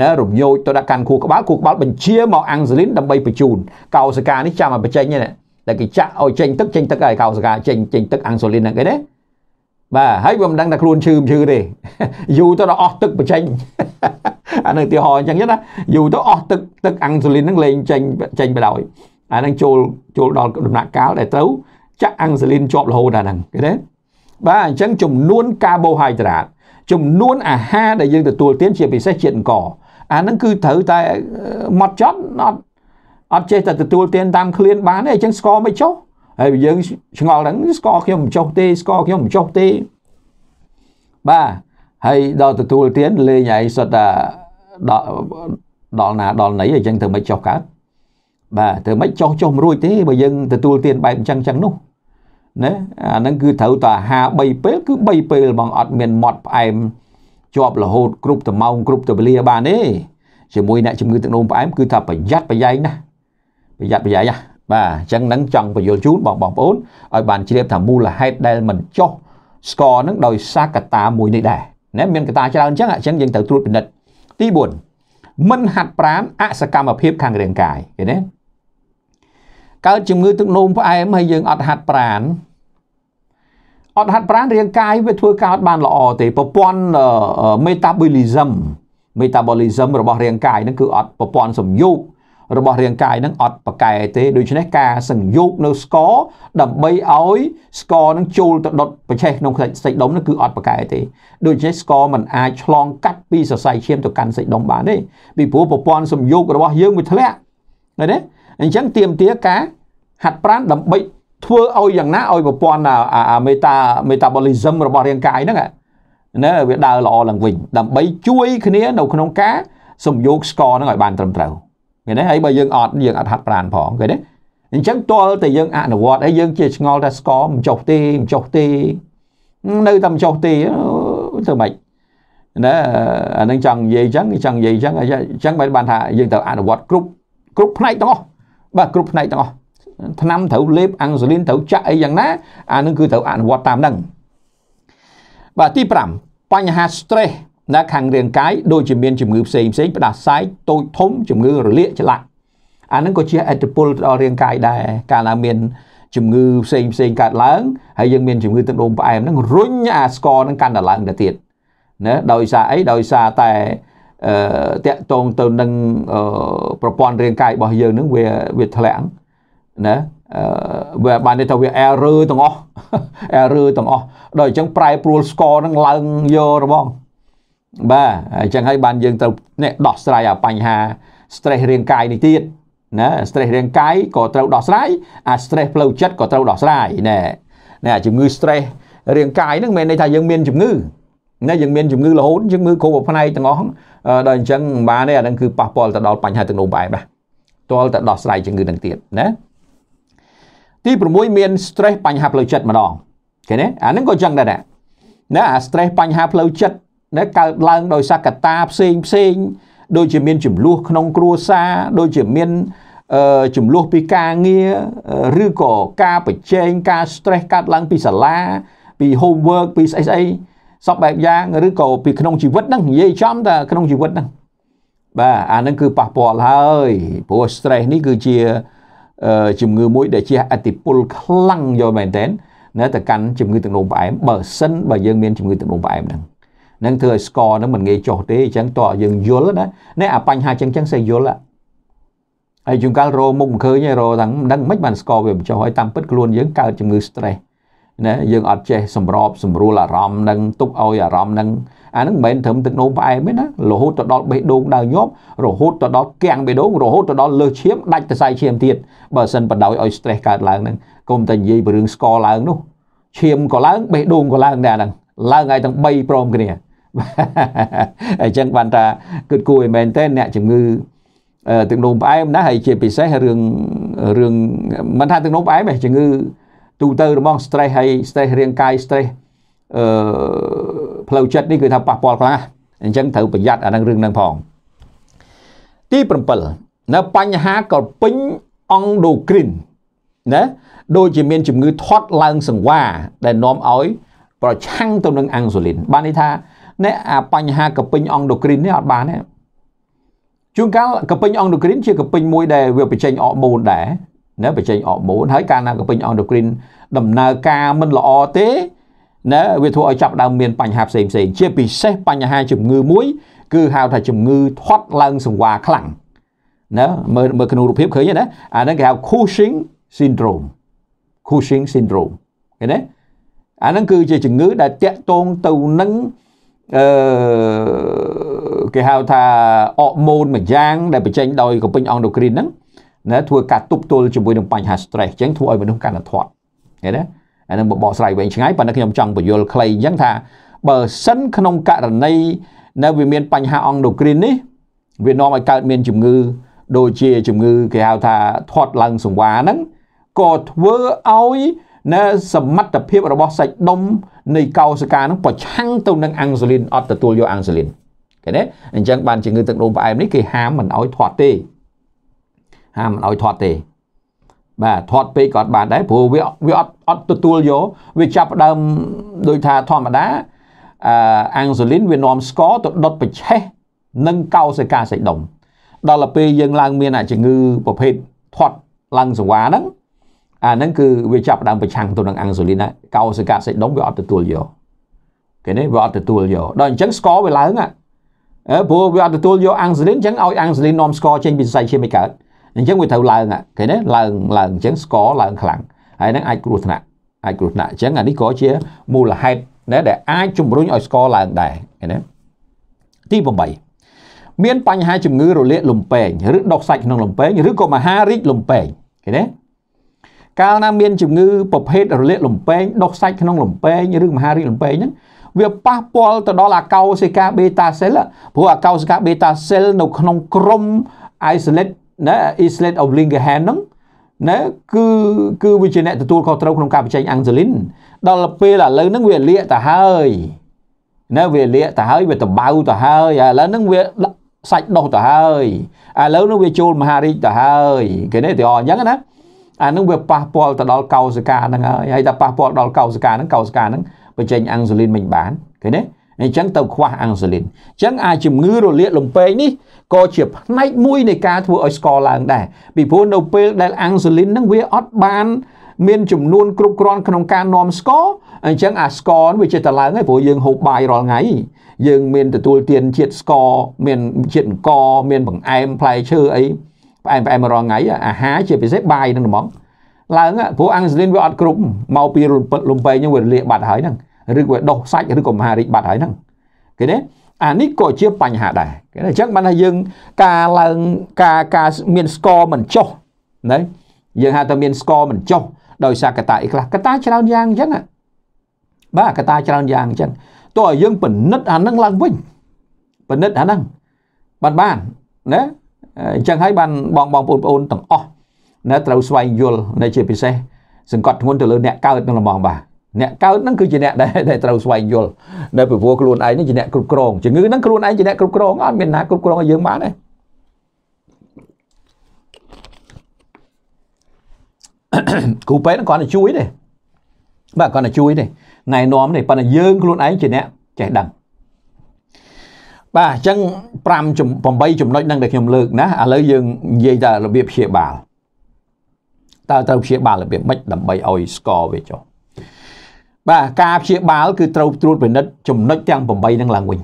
ណារំញោចទៅដាក់កាន់ខួរក្បាលខួរក្បាលបញ្ជាមកអាំងស៊ូលីនដើម្បីបញ្ជូនកោសិកានេះចាំឲ្យបញ្ចេញទេតែគេចាក់ឲ្យចេញទឹកចេញទឹកហើយកោសិកាចេញចេញទឹកអាំងស៊ូលីនហ្នឹងគេណាបាទហើយវាមិនដឹងថាខ្លួនឈឺមិនឈឺទេយូរទៅដល់អស់ទឹកបញ្ចេញអានឹងឧទាហរណ៍អញ្ចឹងណាយូរទៅអស់ទឹកទឹកអាំងស៊ូលីនហ្នឹងលែងចេញចេញបដោយអានឹងចូលចូលដល់ដំណាក់កាលដែលត្រូវចាក់អាំងស៊ូលីនជាប់រហូតដល់ហ្នឹងគេទេបាទអញ្ចឹងចំនួនកាបូហៃដ្រាតចំនួន អាហារដែលយើងទទួលទានជាពិសេសជាតិអង្ករអានឹងគឺត្រូវតែម៉ត់ចត់អត់អត់ចេះតែទទួលទានតាមឃ្លានបានទេអញ្ចឹងស្គរមិនចុះហើយយើងឆ្ងល់ហ្នឹងស្គាល់ខ្ញុំមិនចុះទេស្គាល់ខ្ញុំមិនចុះទេបាទហើយដល់ទទួលទានលេងឯងសុទ្ធតែដល់ដល់ណាដល់ណីអញ្ចឹងធ្វើមិនចុះកើតបាទធ្វើមិនចុះចុះរួចទេបើយើងទទួលទានបែបអញ្ចឹងអញ្ចឹងនោះណាអាហ្នឹងគឺត្រូវតែហា3ពេលគឺ3ពេលហ្មងអត់មានមាត់ផ្អែមជាប់រហូតគ្រប់តម៉ោងគ្រប់តវេលាបានទេជាមួយអ្នកជំងឺទឹកនោមផ្អែមគឺថាប្រយ័ត្នប្រយែងណាប្រយ័ត្នប្រយែងណាបាទអញ្ចឹងនឹងចង់បញ្យល់ជូនបងបងប្អូនឲ្យបានជ្រាបថាមូលហេតុដែលមិនចុះស្ករនឹងដោយសារកត្តាមួយនេះដែរណាមានកត្តាច្រើនអញ្ចឹងអញ្ចឹងយើងត្រូវត្រួតពិនិត្យទី4មិនហាត់ប្រានអសកម្មភាពខាងរាងកាយឃើញទេកើតជំងឺទឹកនោមផ្អែមហើយយើងអត់ហាត់ប្រានអត់ហាត់ប្រានរាងកាយវាធ្វើការអត់បានល្អទេប្រព័ន្ធ metabolism metabolism របស់រាងកាយហ្នឹងគឺអត់ប្រព័ន្ធសំយោគរបស់រាងកាយនឹងអត់ប្រកែទេដូច្នេះការសង្យោគនៅស្ករដើម្បីឲ្យស្ករនឹងចូលទៅដុតប្រឆេះក្នុងសាច់ដុំនឹងគឺអត់ប្រកែទេដូច្នេះស្ករมันអាចឆ្លងកាត់ពីសរសៃឈាមទៅកាន់សាច់ដុំបានទេពីព្រោះប្រព័ន្ធសង្យោគរបស់យើងវាធ្លាក់ឃើញទេអញ្ចឹងទៀមទាការហាត់ប្រាណដើម្បីធ្វើឲ្យយ៉ាងណាឲ្យប្រព័ន្ធអាមេតា metabolism របស់រាងកាយហ្នឹងណាវាដើរល្អឡើងវិញ ដើម្បីជួយ គ្នានៅក្នុងការសំយោគស្ករហ្នឹងឲ្យបានត្រឹមត្រូវឃើញទេហើយបើយើងអត់យើងអត់ហាត់ប្រានផងឃើញទេអញ្ចឹងទាល់តែយើងអនុវត្តហើយយើងជាឆ្ងល់ថាស្គរមិនចុះទេមិនចុះទេនៅតែមិនចុះទេធ្វើម៉េចណាអានឹងចង់និយាយអញ្ចឹងចង់និយាយអញ្ចឹងអញ្ចឹងបានថាយើងត្រូវអនុវត្តគ្រប់គ្រប់ផ្នែកទាំងអស់បាទគ្រប់ផ្នែកទាំងអស់ឆ្នាំត្រូវលេបអាំងស៊ូលីនត្រូវចាក់អីយ៉ាងណាអានឹងគឺត្រូវអនុវត្តតាមហ្នឹងបាទទី5បញ្ហា stress ណាខាងរាងកាយដូចជាមានជំងឺផ្សេងផ្សេងផ្ដាសាយតូចធំ ជំងឺរលាកច្លាក់អានឹងក៏ជាអត្តពលដល់រាងកាយដែរកាលណាមានជំងឺផ្សេងផ្សេងកើតឡើងហើយយើងមានជំងឺទឹកនោមផ្អែមហ្នឹងរុញអាស្ករហ្នឹងកាន់តែឡើងទៅទៀតណាដោយសារអីដោយសារតែអឺតកតងទៅនឹងប្រព័ន្ធរាងកាយរបស់យើងហ្នឹងវាវាធ្លាក់ណាអឺវាបាននេះថាវា error ទាំងអស់ error ទាំងអស់ដល់អញ្ចឹងប្រែប្រួលស្ករហ្នឹងឡើងយកហ្មងបាទអញ្ចឹងហើយបានយើងត្រូវនេះដោះស្រាយអាបញ្ហា stress រាងកាយនេះទៀតណា stress រាងកាយក៏ត្រូវដោះស្រាយអា stress ផ្លូវចិត្តក៏ត្រូវដោះស្រាយណែណែជំងឺ stress រាងកាយហ្នឹងមិនន័យថាយើងមានជំងឺណាយើងមាន ជំងឺរហូតជំងឺគ្រប់ផ្នែកទាំងអស់ដល់អញ្ចឹងបានទេអានឹងគឺប៉ះពាល់ទៅដល់បញ្ហាទាំងនោះបែបណាទាល់តែដោះស្រាយជំងឺនឹងទៀតណាទី6មាន stress បញ្ហាផ្លូវចិត្តម្ដងឃើញទេអានឹងក៏ចឹងដែរណាអា stress បញ្ហាផ្លូវចិត្តណាកើតឡើងដោយសកតាផ្សេងផ្សេង ដូចជាមានចំនួនក្នុង គ្រួសារ ដូចជាមានចំនួនពីការងារឬក៏ការប្រជែងការ stress កើតឡើង ពីសាលា ពី homework ពីស្អីស្អីសពបែបយ៉ាងឬក៏ពីក្នុងជីវិតហ្នឹងនិយាយចំតែក្នុងជីវិតហ្នឹងបាទអាហ្នឹងគឺប៉ះពាល់ហើយព្រោះ stress នេះគឺជាជំងឺមួយ ដែលជាអតិពលខ្លាំងយកមែនតើនៅតែកាន់ជំងឺទឹកនោមផ្អែមបើសិនបើយើងមានជំងឺទឹកនោមផ្អែមហ្នឹងនឹងធ្វើឲ្យស្ករនឹងមិនងាយចុះទេអញ្ចឹងតើយើងយល់ណានេះអាបញ្ហាអញ្ចឹងអញ្ចឹងសេះយល់ហើយជួនកាលរោមុខមិនឃើញឯរោទាំងមិនដឹងមិនបានស្ករវាបញ្ចុះហើយតាមពិតខ្លួនយើងកើតជំងឺ stress ណាយើងអត់ចេះសម្របសម្រួលអារម្មណ៍នឹងទុកឲ្យអារម្មណ៍នឹងអានឹងមិនមែនត្រឹមទឹកនោមផ្អែមទេណារហូតទៅដល់បេះដូងដើរញាប់ រហូតទៅដល់គាំងបេះដូងរហូតទៅដល់លើសឈាមដាច់សរសៃឈាមទៀតបើសិនបណ្ដោយឲ្យ stress កើតឡើងហ្នឹងកុំតែនិយាយពីរឿងស្ករឡើងនោះឈាមក៏ឡើងបេះដូងក៏ឡើងដែរហ្នឹងឡើងឲ្យទាំង3ព្រមគ្នាអញ្ចឹងបានថាគិតគូរឲ្យមែនទេអ្នកជំងឺ ទឹកនោមផ្អែមណាហើយជាពិសេសរឿងរឿងមិនថាទឹកនោមផ្អែមទេជំងឺ ទូទៅហ្មង stress ហើយ stress រាងកាយ stress អឺផ្លូវចិត្តនេះគឺថាប៉ះពាល់ខ្លាំងណាស់អញ្ចឹងត្រូវប្រយ័ត្នអានឹងរឿងហ្នឹងផងទី7នៅបញ្ហាក៏ពេញអង់ដូគ្រីនណាដូចជាមានជំងឺធាត់ឡើងសង្វា ដែលនាំឲ្យ ប្រឆាំងទៅនឹងអង់ស៊ូលីនបានន័យថាណាអាបញ្ហាកពេញអង់ដូគ្រីននេះអត់បានទេជួនកាលកពេញអង់ដូគ្រីនជាកពេញមួយដែលវាបញ្ចេញអរម៉ូនដែរណាបញ្ចេញអរម៉ូនហើយកាលណាកពេញអង់ដូគ្រីនដំណើរការមិនល្អទេណាវាធ្វើឲ្យចាប់ដើមមានបញ្ហាផ្សេងផ្សេងជាពិសេសបញ្ហាជំងឺមួយ គឺហៅថាជំងឺធាត់ឡើងសង្វារខ្លាំងណាមើលមើលក្នុងរូបភាពឃើញទេណាអាហ្នឹងគេហៅ Cushing syndrome Cushing syndrome ឃើញទេអាហ្នឹងគឺជាជំងឺដែលតាក់ទងទៅនឹងអឺគេហៅថាអរម៉ូនមួយយ៉ាង ដែលបញ្ចេញដោយកំពេញអង់ដូគ្រីនហ្នឹងណាធ្វើការទប់ទល់ជាមួយនឹងបញ្ហា stress អញ្ចឹងធ្វើឲ្យមនុស្សកាន់តែធាត់ឃើញទេអានឹងបបោស្រ័យវែងឆ្ងាយប៉ុន្តែខ្ញុំចង់បញ្យល់ខ្លីអញ្ចឹងថាបើសិនក្នុងករណីនៅវាមានបញ្ហាអង់ដូគ្រីននេះវានាំឲ្យកើតមានជំងឺ ដូចជា ជំងឺ គេហៅថាធាត់ឡើងសង្វាហ្នឹងក៏ធ្វើឲ្យនៅសមត្ថភាព របស់សាច់ដុំនៃកោសិកានឹងប្រឆាំងទៅនឹងអាំងស៊ូលីនអត់ទទួលយកអាំងស៊ូលីនឃើញទេអញ្ចឹងបានជំងឺទឹកនោមផ្អែមនេះគេហាមមិនអោយធាត់ទេហាមមិនអោយធាត់ទេបាទធាត់ពេកក៏អត់បានដែរព្រោះវាវាអត់អត់ទទួលយកវាចាប់ដើមដោយថាធម្មតាអឺអាំងស៊ូលីនវានាំស្ករទៅដុតប្រឆេះនឹងកោសិកាសាច់ដុំ ដល់ទៅពេលយើងឡើងមានអាជំងឺប្រភេទធាត់ឡើងសង្វាហ្នឹងអាហ្នឹងគឺវាចាប់ដើមប្រឆាំងទៅនឹងអង្គសូលីណាកោសិកាសេដុំវាអត់ទទួលយកគេនេះវាអត់ទទួលយកដល់អញ្ចឹងស្គរវាឡើងអើព្រោះវាអត់ទទួលយកអង្គសូលីនអញ្ចឹងឲ្យអង្គសូលីននាំស្គរចេញពីសរសៃឈាមឲ្យកើតអញ្ចឹងវាត្រូវឡើងគេនេះឡើងឡើងអញ្ចឹងស្គរឡើងខ្លាំងហើយហ្នឹងអាចគ្រោះថ្នាក់អាចគ្រោះថ្នាក់អញ្ចឹងអានេះក៏ជាមូលហេតុណាដែលអាចជំរុញឲ្យស្គរឡើងដែរឃើញទេទី8មានបញ្ហាជំងឺរលាកលំពេងឬដុកសាច់ក្នុងលំពេងឬក៏មហារីកលំពេងឃើញទេកាលណាមានជំងឺប្រភេទរលាកលំពេងដុះសាច់ក្នុងលំពេងឬមហារីកលំពេងហ្នឹងវាប៉ះពាល់ទៅដល់អាកោសិកា beta cell ព្រោះអាកោសិកា beta cell នៅក្នុងក្រុម isolate ណា isolate of Langerhans ហ្នឹងណាគឺគឺវាជាអ្នកទទួលខុសត្រូវក្នុងការបញ្ចេញអាំងស៊ូលីន ដល់ពេលឥឡូវហ្នឹងវាលាកទៅហើយណាវាលាកទៅហើយវាតបៅទៅហើយឥឡូវហ្នឹងវាសាច់ដុះទៅហើយឥឡូវហ្នឹងវាចូលមហារាជទៅហើយគេនេះទៅអញ្ចឹងណាអានឹងវាប៉ះពាល់ទៅដល់កោសិកាហ្នឹងហើយហើយតែប៉ះពាល់ដល់កោសិកាហ្នឹងកោសិកាហ្នឹងបញ្ចេញអាំងស៊ូលីនមិនបានឃើញទេអញ្ចឹងទៅខ្វះអាំងស៊ូលីនអញ្ចឹងអាជំងឺរលាកលំពេងនេះក៏ជាផ្នែកមួយនៃការធ្វើឲ្យស្ករឡើងដែរពីព្រោះនៅពេលដែលអាំងស៊ូលីនហ្នឹងវាអត់បានមានចំនួនគ្រប់គ្រាន់ក្នុងការនាំស្ករអញ្ចឹងអាស្ករវាចេះតែឡើងហើយព្រោះយើងហូបបាយរាល់ថ្ងៃយើងមានទទួលទានជាតិស្ករមានជាតិអង្គមានបង្អែមផ្លែឈើអីផ្អែមផ្អែមរាល់ថ្ងៃអាហារជាពិសេសបាយហ្នឹងហ្មងឡើងព្រោះអាំងស៊ីលីនវាអត់គ្រប់មកពីលំពេងហ្នឹងវាលាកបាត់ហើយហ្នឹងឬក៏ដុសសាច់ឬក៏មហារីកបាត់ហើយហ្នឹងគេទេអានេះក៏ជាបញ្ហាដែរគេអញ្ចឹងបានថាយើងការឡើងការការមានស្គរមិនចុះណាយើងហៅថាមានស្គរមិនចុះដោយសារកតាអីខ្លះកតាច្រើនយ៉ាងអញ្ចឹងបាទកតាច្រើនយ៉ាងអញ្ចឹងតោះឲ្យយើងពិនិត្យអានឹងឡើងវិញពិនិត្យអានឹងបានបានណាអញ្ចឹងហើយបានបងបងបងប្អូនទាំងអស់ណាត្រូវស្វែងយល់នៃជាពិសេសសង្កត់ធ្ងន់ទៅលើអ្នកកើតនឹងរបស់បាទអ្នកកើតនឹងគឺជាអ្នកដែលត្រូវស្វែងយល់នៅពីព្រោះខ្លួនឯងនឹងជាអ្នកគ្រប់គ្រងជំងឺនឹងខ្លួនឯងជាអ្នកគ្រប់គ្រងអត់មានណាគ្រប់គ្រងឲ្យយើងបានទេគ្រូពេទ្យគាត់តែជួយទេបាទគាត់តែជួយទេណែនាំទេប៉ុន្តែយើងខ្លួនឯងជាអ្នកចេះដឹងបាទអញ្ចឹង5 8ចំណុចហ្នឹងដែលខ្ញុំលើកណាឥឡូវយើងនិយាយតែរបៀបព្យាបាលតើត្រូវព្យាបាលរបៀបម៉េចដើម្បីឲ្យស្កវាចុះបាទការព្យាបាលគឺត្រូវត្រួតពិនិត្យចំណុចទាំង8ហ្នឹងឡើងវិញ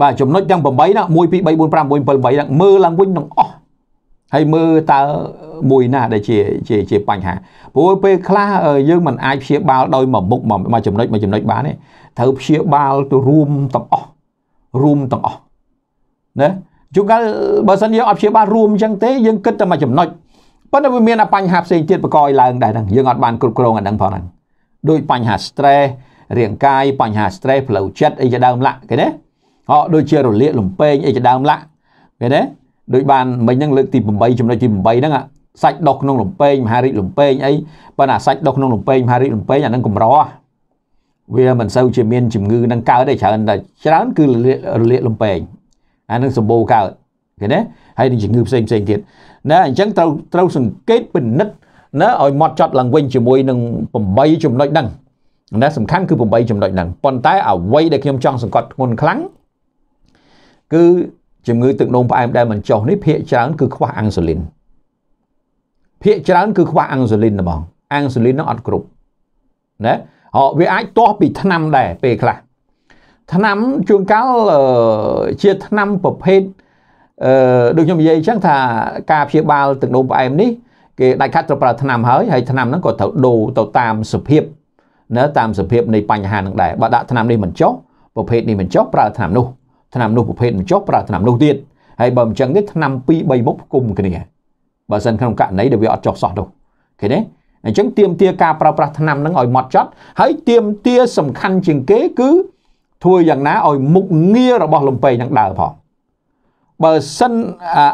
បាទចំណុចទាំង8ហ្នឹង1 2 3 4 5 6 7 8ហ្នឹងមើលឡើងវិញទាំងអស់ហើយមើលតើមួយណាដែលជាជាជាបញ្ហាព្រោះពេលខ្លះយើងមិនអាចព្យាបាលដោយមួយមុខមួយចំណុចមួយចំណុចបានទេត្រូវព្យាបាលទៅរួមទាំងអស់រួមទាំងអស់ណាជួនកាលបើសិនយើងអត់ព្យាបាលរួមអញ្ចឹងទេយើងគិតតែមួយចំណុចប៉ុន្តែវាមានបញ្ហាផ្សេងទៀតបកយឡើងដែរហ្នឹងយើងអត់បានគ្រប់គ្រងអាហ្នឹងផងហ្នឹងដូចបញ្ហា stress រាងកាយបញ្ហា stress ផ្លូវចិត្តអីជាដើមឡាក់គេណាអោដូចជារលាកលំពេងអីជាដើមឡាក់គេណាដូចបានមិញហ្នឹងលើកទី8ចំណុចទី8ហ្នឹងសាច់ដុះក្នុងលំពេងមហារីកលំពេងអីប៉ុន្តែសាច់ដុះក្នុងលំពេងមហារីកលំពេងអាហ្នឹងកម្រហ៎វាមិនសូវជាមានជំងឺនឹងកើតទេច្រើនតែច្រើនគឺរលាកលំពេងអានឹងសម្បូរកើតឃើញទេហើយនឹងជំងឺផ្សេងផ្សេងទៀតណាអញ្ចឹងត្រូវត្រូវសង្កេតពិនិត្យណាឲ្យម៉ត់ចត់ឡើងវិញជាមួយនឹង8ចំណុចហ្នឹងណាសំខាន់គឺ8ចំណុចហ្នឹងប៉ុន្តែ អ្វីដែលខ្ញុំចង់សង្កត់ធ្ងន់ខ្លាំងគឺជំងឺទឹកនោមផ្អែមដែលមិនចុះនេះភាគច្រើនគឺខ្វះអាំងស៊ូលីនភាគច្រើនគឺខ្វះអាំងស៊ូលីនហ្មងអាំងស៊ូលីននឹងអត់គ្រប់ណាវាអាចទាស់ពីឆ្នាំដែរពេលខ្លះឆ្នាំជួនកាលជាឆ្នាំប្រភេទអឺដូចខ្ញុំនិយាយអញ្ចឹងថាការព្យាបាលទឹកនោមផ្អែមនេះគេដាច់ខាត់ត្រូវប្រើឆ្នាំហើយហើយឆ្នាំហ្នឹងក៏ត្រូវដូរទៅតាម សភាពណាតាមសភាពនៃបញ្ហាហ្នឹងដែរបើដាក់ឆ្នាំនេះមិនចុះប្រភេទនេះមិនចុះប្រើឆ្នាំនោះឆ្នាំនោះប្រភេទមិនចុះប្រើឆ្នាំនោះទៀតហើយបើមិនចឹងទេឆ្នាំ2 3មុខគុំគ្នាបើសិនក្នុងករណីដែលវាអត់ចុះសោះនោះឃើញទេអញ្ចឹងទៀមទាការប្រើប្រាស់ថ្នាំនឹងឲ្យម៉ត់ចត់ហើយទៀមទាសំខាន់ជាងគេគឺ ធ្វើយ៉ាងណាឲ្យមុខងាររបស់លំពេងនឹងដើរផងបើសិន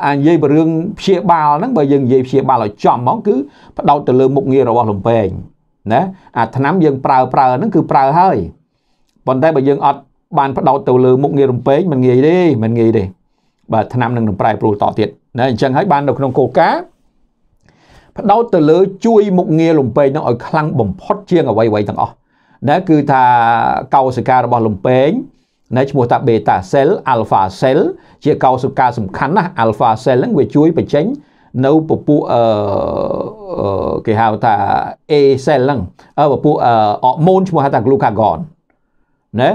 អានិយាយពីរឿងព្យាបាលហ្នឹងបើយើងនិយាយព្យាបាលឲ្យចំហ្មងគឺផ្ដោតទៅលើមុខងាររបស់លំពេងណាអាឆ្នាំយើង ប្រើប្រើហ្នឹងគឺប្រើហើយប៉ុន្តែបើយើងអត់បានផ្ដោតទៅលើមុខងារលំពេងមិនងាយទេមិនងាយទេបាទឆ្នាំនឹងនឹងប្រែប្រួលតទៀតណាអញ្ចឹងហើយបាននៅក្នុងគោលការណ៍ផ្ដោតទៅលើជួយមុខងារលំពេងនឹងឲ្យខ្លាំងបំផុតជាងអ្វីៗទាំងអស់ណាគឺថាកោសិការបស់លំពេងណាឈ្មោះថា beta cell alpha cell ជាកោសិកាសំខាន់ណាស់ alpha cell ហ្នឹងវាជួយបញ្ចេញនៅពពួកអឺគេហៅថា A cell ហ្នឹងអឺពពួកអរម៉ូនឈ្មោះថា glucagon ណា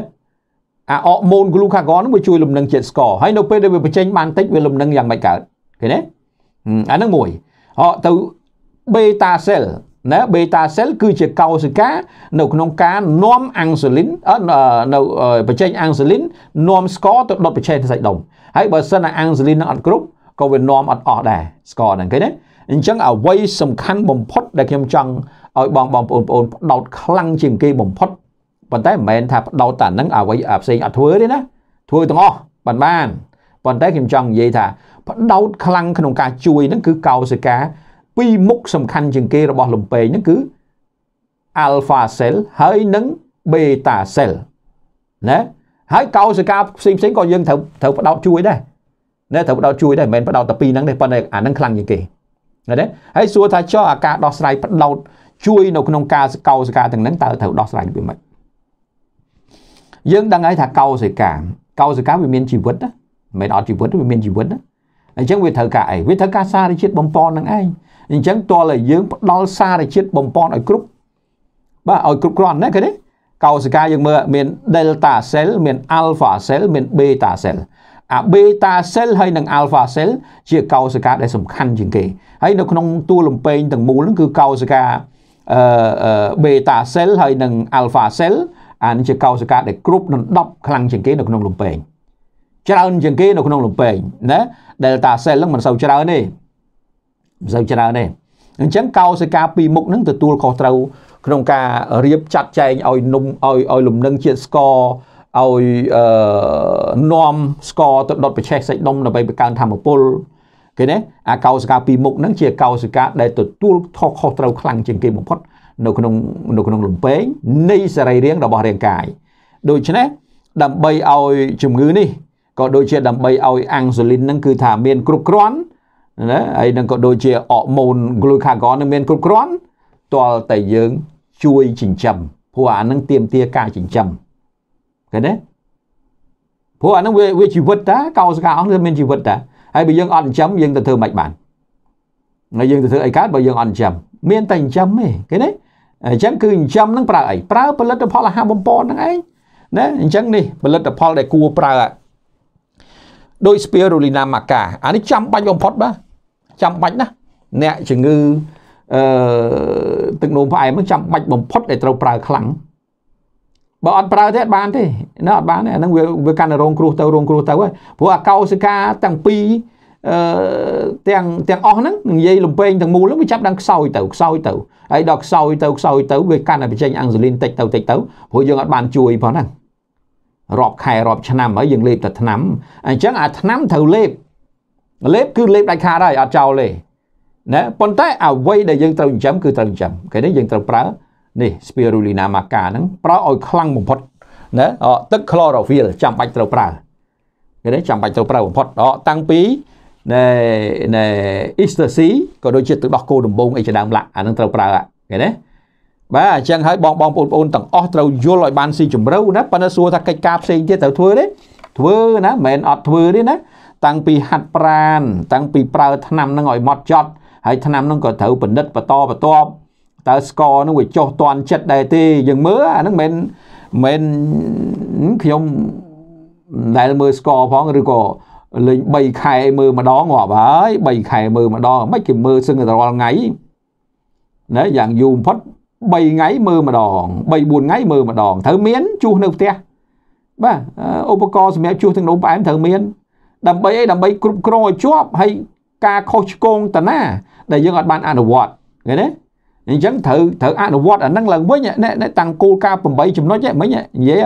អាអរម៉ូន glucagon ហ្នឹងវាជួយលំនឹងជាតិស្ករហើយនៅពេលដែលវាបញ្ចេញបានតិចវាលំនឹងយ៉ាងម៉េចកើតឃើញទេអាហ្នឹងមួយអត់ទៅ beta cell ណា beta cell គឺជាកោសិកានៅ ក្នុងការនាំអាំងស៊ូលីននៅបញ្ចេញអាំងស៊ូលីននាំស្ករទៅដុតបញ្ចេញសាច់ដុំហើយបើសិនអាំងស៊ូលីននឹងអត់គ្រប់ក៏វានាំអត់អស់ដែរស្ករហ្នឹងគេណាអញ្ចឹង អ្វី សំខាន់បំផុត ដែលខ្ញុំចង់ឲ្យបងបងប្អូនបងប្អូនផ្ដោតខ្លាំងជាងគេ បំផុតប៉ុន្តែមិនមែន ថាផ្ដោតតែនឹងអ្វីផ្សេងអត់ធ្វើទេណាធ្វើទាំងអស់បានបានប៉ុន្តែខ្ញុំចង់និយាយថាផ្ដោតខ្លាំងក្នុងការជួយនឹងគឺកោសិកាពីរមុខសំខាន់ជាងគេរបស់លំពេងហ្នឹងគឺ alpha cell ហើយនិង beta cell ណាហើយកោសិកាផ្សេងផ្សេងក៏យើងត្រូវត្រូវបដោតជួយដែរណាត្រូវបដោតជួយដែរមិនមែនបដោតតែពីរហ្នឹងទេប៉ុន្តែអាហ្នឹងខ្លាំងជាងគេណាហើយសួរថាចុះអាការដោះស្រាយបដោតជួយនៅក្នុងការកោសិកាទាំងហ្នឹងតើត្រូវដោះស្រាយពីម៉េចយើងដឹងហើយថាកោសិកាកោសិកាវាមានជីវិតណាមិនមែនអត់ជីវិតវាមានជីវិតណាអញ្ចឹងវាត្រូវការអីវាត្រូវការសារជាតិបំពន់នឹងឯងអញ្ចឹងតើតែយើងផ្ដល់សារជាតិបំពន់ឲ្យគ្រប់បាទឲ្យគ្រប់គ្រាន់ណាគេនេះកោសិកាយើងមើលមាន delta cell មាន alpha cell មាន beta cell អា beta cell ហើយ និង alpha cell ជាកោសិកាដែលសំខាន់ជាងគេហើយនៅក្នុងតួលំពេងទាំងមូលហ្នឹងគឺកោសិកាអឺ beta cell ហើយនិង alpha cell អានជាកោសិកាដែលគ្រប់ដណ្ដប់ខ្លាំងជាងគេនៅក្នុងលំពេងច្រើនជាងគេនៅក្នុងលំពេងណា delta cell ហ្នឹងមិនសូវច្រើនទេមិនសូវច្រើនទេអញ្ចឹងកោសិកាពីរមុខហ្នឹងទទួលខុសត្រូវក្នុងការរៀបចាត់ចែងឲ្យនំឲ្យឲ្យលំនឹងជាតិស្ករឲ្យអឺនាំស្ករទៅដុតប្រឆេះសាច់ដុំដើម្បីបង្កើនធមពលគេណាអាកោសិកាពីរមុខហ្នឹងជាកោសិកាដែលទទួលខុសខុសត្រូវខ្លាំងជាងគេបំផុត នៅក្នុងនៅក្នុងលំពេងនៃសរីរាង្គរបស់រាងកាយដូច្នេះដើម្បីឲ្យជំងឺនេះក៏ដូចជា ដើម្បីឲ្យអាំងស៊ូលីននឹងគឺថាមាន គ្រប់គ្រាន់ណាហើយនឹងក៏ដូចជាអរម៉ូន glucagon នឹងមានគ្រប់គ្រាន់ទាល់តែយើងជួយចិញ្ចឹមព្រោះអានឹងទៀមទាការចិញ្ចឹមឃើញទេព្រោះអានឹងវាជីវិតតា កោសិកាអស់វាមានជីវិតតាហើយបើយើងអត់ចិញ្ចឹមយើងទៅធ្វើមិនបានហើយយើងទៅធ្វើអីកើតបើយើងអត់ចិញ្ចឹមមានតែចិញ្ចឹមទេឃើញទេអញ្ចឹងគឺចិញ្ចឹមនឹងប្រើអីប្រើផលិតផលអាហារបំពន់ហ្នឹងឯងណាអញ្ចឹងនេះផលិតផលដែលគួរប្រើដោយ spirulina maca អានេះចាំបាច់បំផុតបាទចាំបាច់ណាអ្នកជំងឺអឺទឹកនោមផ្អែមហ្នឹងចាំបាច់បំផុតដែលត្រូវប្រើខ្លាំងបើអត់ប្រើទេអត់បានទេណាអត់បានទេអាហ្នឹងវាវាកាន់តែរងគ្រោះទៅរងគ្រោះទៅហើយព្រោះអាកោសិកាទាំងពីរអឺទាំងទាំងអស់ហ្នឹងនិយាយលំពេងទាំងមូលហ្នឹងវាចាប់ដល់ខ្សោយទៅខ្សោយទៅហើយដល់ខ្សោយទៅខ្សោយទៅវាកាន់តែបញ្ចេញអង់ស៊ូលីនតិចទៅតិចទៅព្រោះយើងអត់បានជួយផងហ្នឹងរាប់ខែរាប់ឆ្នាំហើយយើងលេបតែថ្នាំអញ្ចឹងអាថ្នាំត្រូវលេបលេបគឺលេបដាច់ខាតហើយអត់ចោលទេណាប៉ុន្តែអ្វីដែលយើងត្រូវចិញ្ចឹមគឺត្រូវចិញ្ចឹមគេនេះយើងត្រូវប្រើនេះ spirulina maca ហ្នឹងប្រើឲ្យខ្លាំងបំផុតណាអទឹក chlorophyll ចាំបាច់ត្រូវប្រើគេនេះចាំបាច់ត្រូវប្រើបំផុតអតាំងពីណែណែ ecstasy ក៏ដូចជាទឹកដោះគោដំបងអីជាដើមឡាក់អានឹងត្រូវប្រើគេណាបាទអញ្ចឹងហើយបងបងប្អូនៗទាំងអស់ត្រូវយល់ឲ្យបានស៊ីជម្រៅណាប៉ុន្តែសួរថាកិច្ចការផ្សេងទៀតត្រូវធ្វើទេធ្វើណាមិនអត់ធ្វើទេណាតាំងពីហាត់ប្រាន តាំងពីប្រើឆ្នាំនឹងឲ្យម៉ត់ចត់ហើយឆ្នាំនឹងក៏ត្រូវបណ្ឌិតបន្តបន្ទាប់តើស្គរនឹងវាចុះតន់ចិត្តដែរទេយើងមើលអានឹងមិនមិនខ្ញុំដែលមើលស្គរផងឬក៏លេង3ខែមើលម្ដងងាប់ហើយ3ខែមើលម្ដងមិនគេមើលសឹងតែរាល់ថ្ងៃណាយ៉ាងយូរបំផុត3ថ្ងៃមើលម្ដង3 4ថ្ងៃមើលម្ដងត្រូវមានជួសនៅផ្ទះបាទឧបករណ៍សម្រាប់ជួសទាំងនោះផ្អែមត្រូវមានដើម្បីអីដើម្បីគ្រប់គ្រងឲ្យជាប់ហើយការខុសឆ្គងតាណាដែលយើងអត់បានអនុវត្តឃើញទេអញ្ចឹងត្រូវត្រូវអនុវត្តអាហ្នឹងឡើងវិញណែតាំងគោលការណ៍8ចំណុចហ្នឹងមិញនិយាយ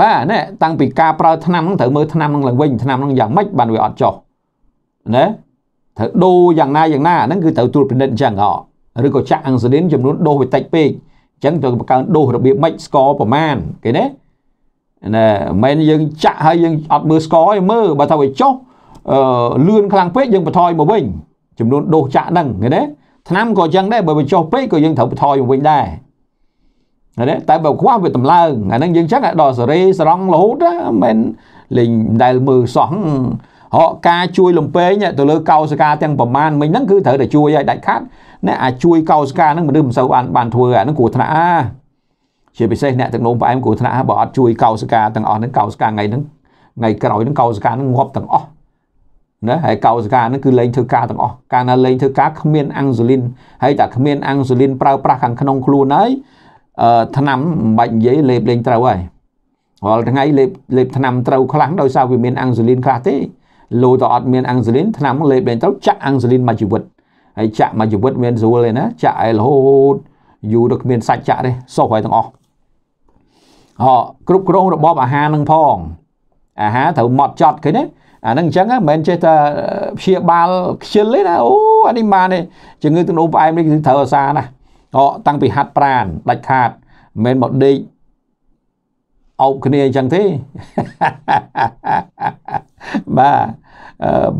បាទណែតាំងពីការប្រើឆ្នាំហ្នឹងត្រូវមើលឆ្នាំហ្នឹងឡើងវិញឆ្នាំហ្នឹងយ៉ាងម៉េចបានវាអត់ចុះណែត្រូវដូរយ៉ាងណាយ៉ាងណាហ្នឹងគឺត្រូវត្រួតពិនិត្យអញ្ចឹងហ៎ឬក៏ចាក់អង់ស៊ីលីនចំនួនដូសវាតិចពេកអញ្ចឹងត្រូវបង្កើនដូសរបៀបម៉េចស្ករប្រមាណគេណាណែមិនយើងចាក់ហើយយើងអត់មើលស្គរទេមើលបើថាវាចុះអឺលឿនខ្លាំងពេកយើងបន្ថយមកវិញចំនួនដូសចាក់ហ្នឹងឃើញទេឆ្នាំក៏ចឹងដែរបើវាចុះពេកក៏យើងត្រូវបន្ថយមកវិញដែរឃើញទេតែបើខ្វះវាតម្លើងអាហ្នឹងយើងចឹងដល់សរេសរងរហូតណាមិនលេងដែលមើលសោះហកការជួយលំពេងទៅលើកោសិកាទាំងប្រមាណមិញហ្នឹងគឺត្រូវតែជួយឲ្យដាច់ខាតណាអាជួយកោសិកាហ្នឹងមនុស្សមិនសូវបានបានធ្វើអាហ្នឹងគ្រោះថ្នាក់អាជាពិសេសអ្នកទឹកនោមផ្អែមគ្រោះថ្នាក់បើអត់ជួយកោសិកាទាំងអស់ហ្នឹងកោសិកាថ្ងៃហ្នឹងថ្ងៃក្រោយហ្នឹងកោសិកាហ្នឹងងាប់ទាំងអស់ណាហើយកោសិកាហ្នឹងគឺលែងធ្វើការទាំងអស់កាលណាលែងធ្វើការគ្មានអាំងស៊ូលីនហើយតែគ្មានអាំងស៊ូលីនប្រើប្រាស់ខាងក្នុងខ្លួនហើយអឺឆ្នាំមិនបាច់និយាយលេបលេងត្រូវហើយរាល់ថ្ងៃលេបលេបឆ្នាំត្រូវខ្លាំងដោយសារវាមានអាំងស៊ូលីនខ្លះទេលោតអត់មានអាំងស៊ូលីនឆ្នាំលេបលេងត្រូវចាក់អាំងស៊ូលីនមកជីវិតហើយចាក់មកជីវិតមានស្រួលទេណាចាក់ឲ្យរហូតយូរដល់គ្មាន សាច់ចាក់ទេសោះហើយទាំងអស់អគ្រប់គ្រងរបបអាហារនឹងផងអាហារត្រូវម៉ត់ចត់ឃើញទេអានឹងអញ្ចឹងមិនមែនចេះតែព្យាបាលខ្ជិលទេណាអូអានេះបានទេជំងឺទឹកនោមផ្អែមនេះគឺត្រូវអាសាណាអតាំងពីហាត់ប្រានដាច់ខាតមិនមែនមកដេកអោបគ្នាអញ្ចឹងទេបាទ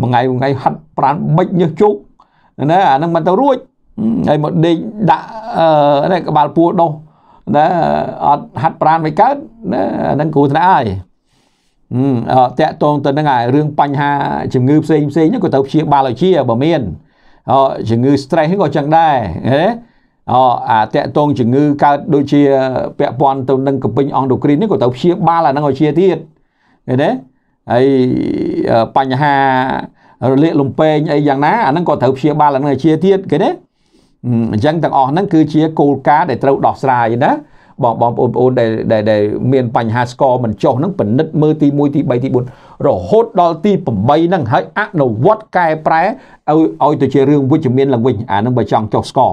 មួយថ្ងៃមួយថ្ងៃហាត់ប្រានបិចញើសជោកណាអានឹងមិនទៅរួចហើយមកដេកដាក់នេះក្បាលពួរដុសណាអត់ហាត់ប្រានមិនកើតណាអានឹងគ្រូថ្នាក់ហើយអឺតាក់តងទៅនឹងរឿងបញ្ហាជំងឺផ្សេងផ្សេងហ្នឹងក៏ត្រូវព្យាបាលឲ្យជាបើមានអជំងឺ stress ហ្នឹងក៏ចឹងដែរហេអអាតកតងជំងឺកើតដូចជាពាក់ព័ន្ធទៅនឹងកំពេញអង់ដូគ្រីននេះក៏ត្រូវព្យាបាលអាហ្នឹងឲ្យជាទៀតឃើញទេហើយបញ្ហារលាកលំពេងអីយ៉ាងណាអាហ្នឹងក៏ត្រូវព្យាបាលអាហ្នឹងឲ្យជាទៀតឃើញទេអញ្ចឹងទាំងអស់ហ្នឹងគឺជាគោលការណ៍ដែលត្រូវដោះស្រាយណាបងបងប្អូនដែលដែលមានបញ្ហាស្គរមិនចុះហ្នឹងពិនិត្យមើលទី1ទី3ទី4រហូតដល់ទី8ហ្នឹងហើយអនុវត្តកែប្រែឲ្យឲ្យទៅជារឿងវិជ្ជមានឡើងវិញអាហ្នឹងបើចង់ចុះស្គរ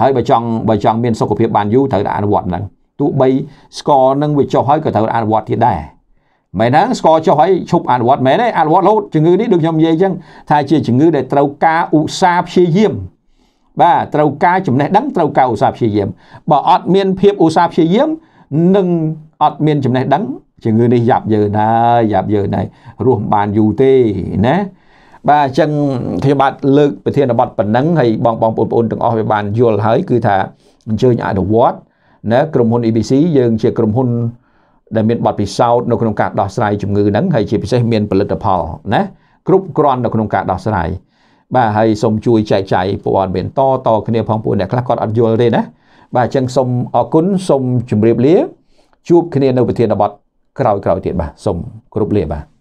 ហើយបើចង់បើចង់មានសុខភាពបានយូរត្រូវតែអនុវត្តហ្នឹងទោះបីស្គរហ្នឹងវាចុះហើយក៏ត្រូវអនុវត្តទៀតដែរមែនហ្នឹងស្គរចុះហើយឈប់អនុវត្តមែនទេអនុវត្តរហូតជំងឺនេះដូចខ្ញុំនិយាយអញ្ចឹងថាជាជំងឺដែលត្រូវការឧស្សាហ៍ព្យាយាមបាទត្រូវការចំណេះដឹងត្រូវការឧស្សាហ៍ព្យាយាមបើអត់មាន ភាពឧស្សាហ៍ព្យាយាមនឹងអត់មានចំណេះដឹងជំងឺនេះយ៉ាប់យឺនហើយយ៉ាប់យឺនហើយរស់មិនបានយូរទេណាបាទអញ្ចឹងខ្ញុំបាទលើកប្រធានបទប៉ុណ្ណឹងហើយបងបងប្អូនទាំងអស់វាបានយល់ហើយគឺថាអញ្ជើញអនុវត្តណាក្រុមហ៊ុន ABC យើងជាក្រុមហ៊ុន ដែលមានបទពិសោធន៍នៅក្នុងការដោះស្រាយជំងឺហ្នឹងហើយជាពិសេសមានផលិតផលណាគ្រប់គ្រាន់នៅក្នុងការដោះស្រាយបាទហើយសូមជួយចែកចាយព័ត៌មានតតគ្នាផងពួកអ្នកខ្លះគាត់អត់យល់ទេណាបាទអញ្ចឹងសូមអរគុណសូមជម្រាបលាជួបគ្នានៅប្រធានបទក្រោយៗទៀតបាទសូមគ្រប់លាបាទ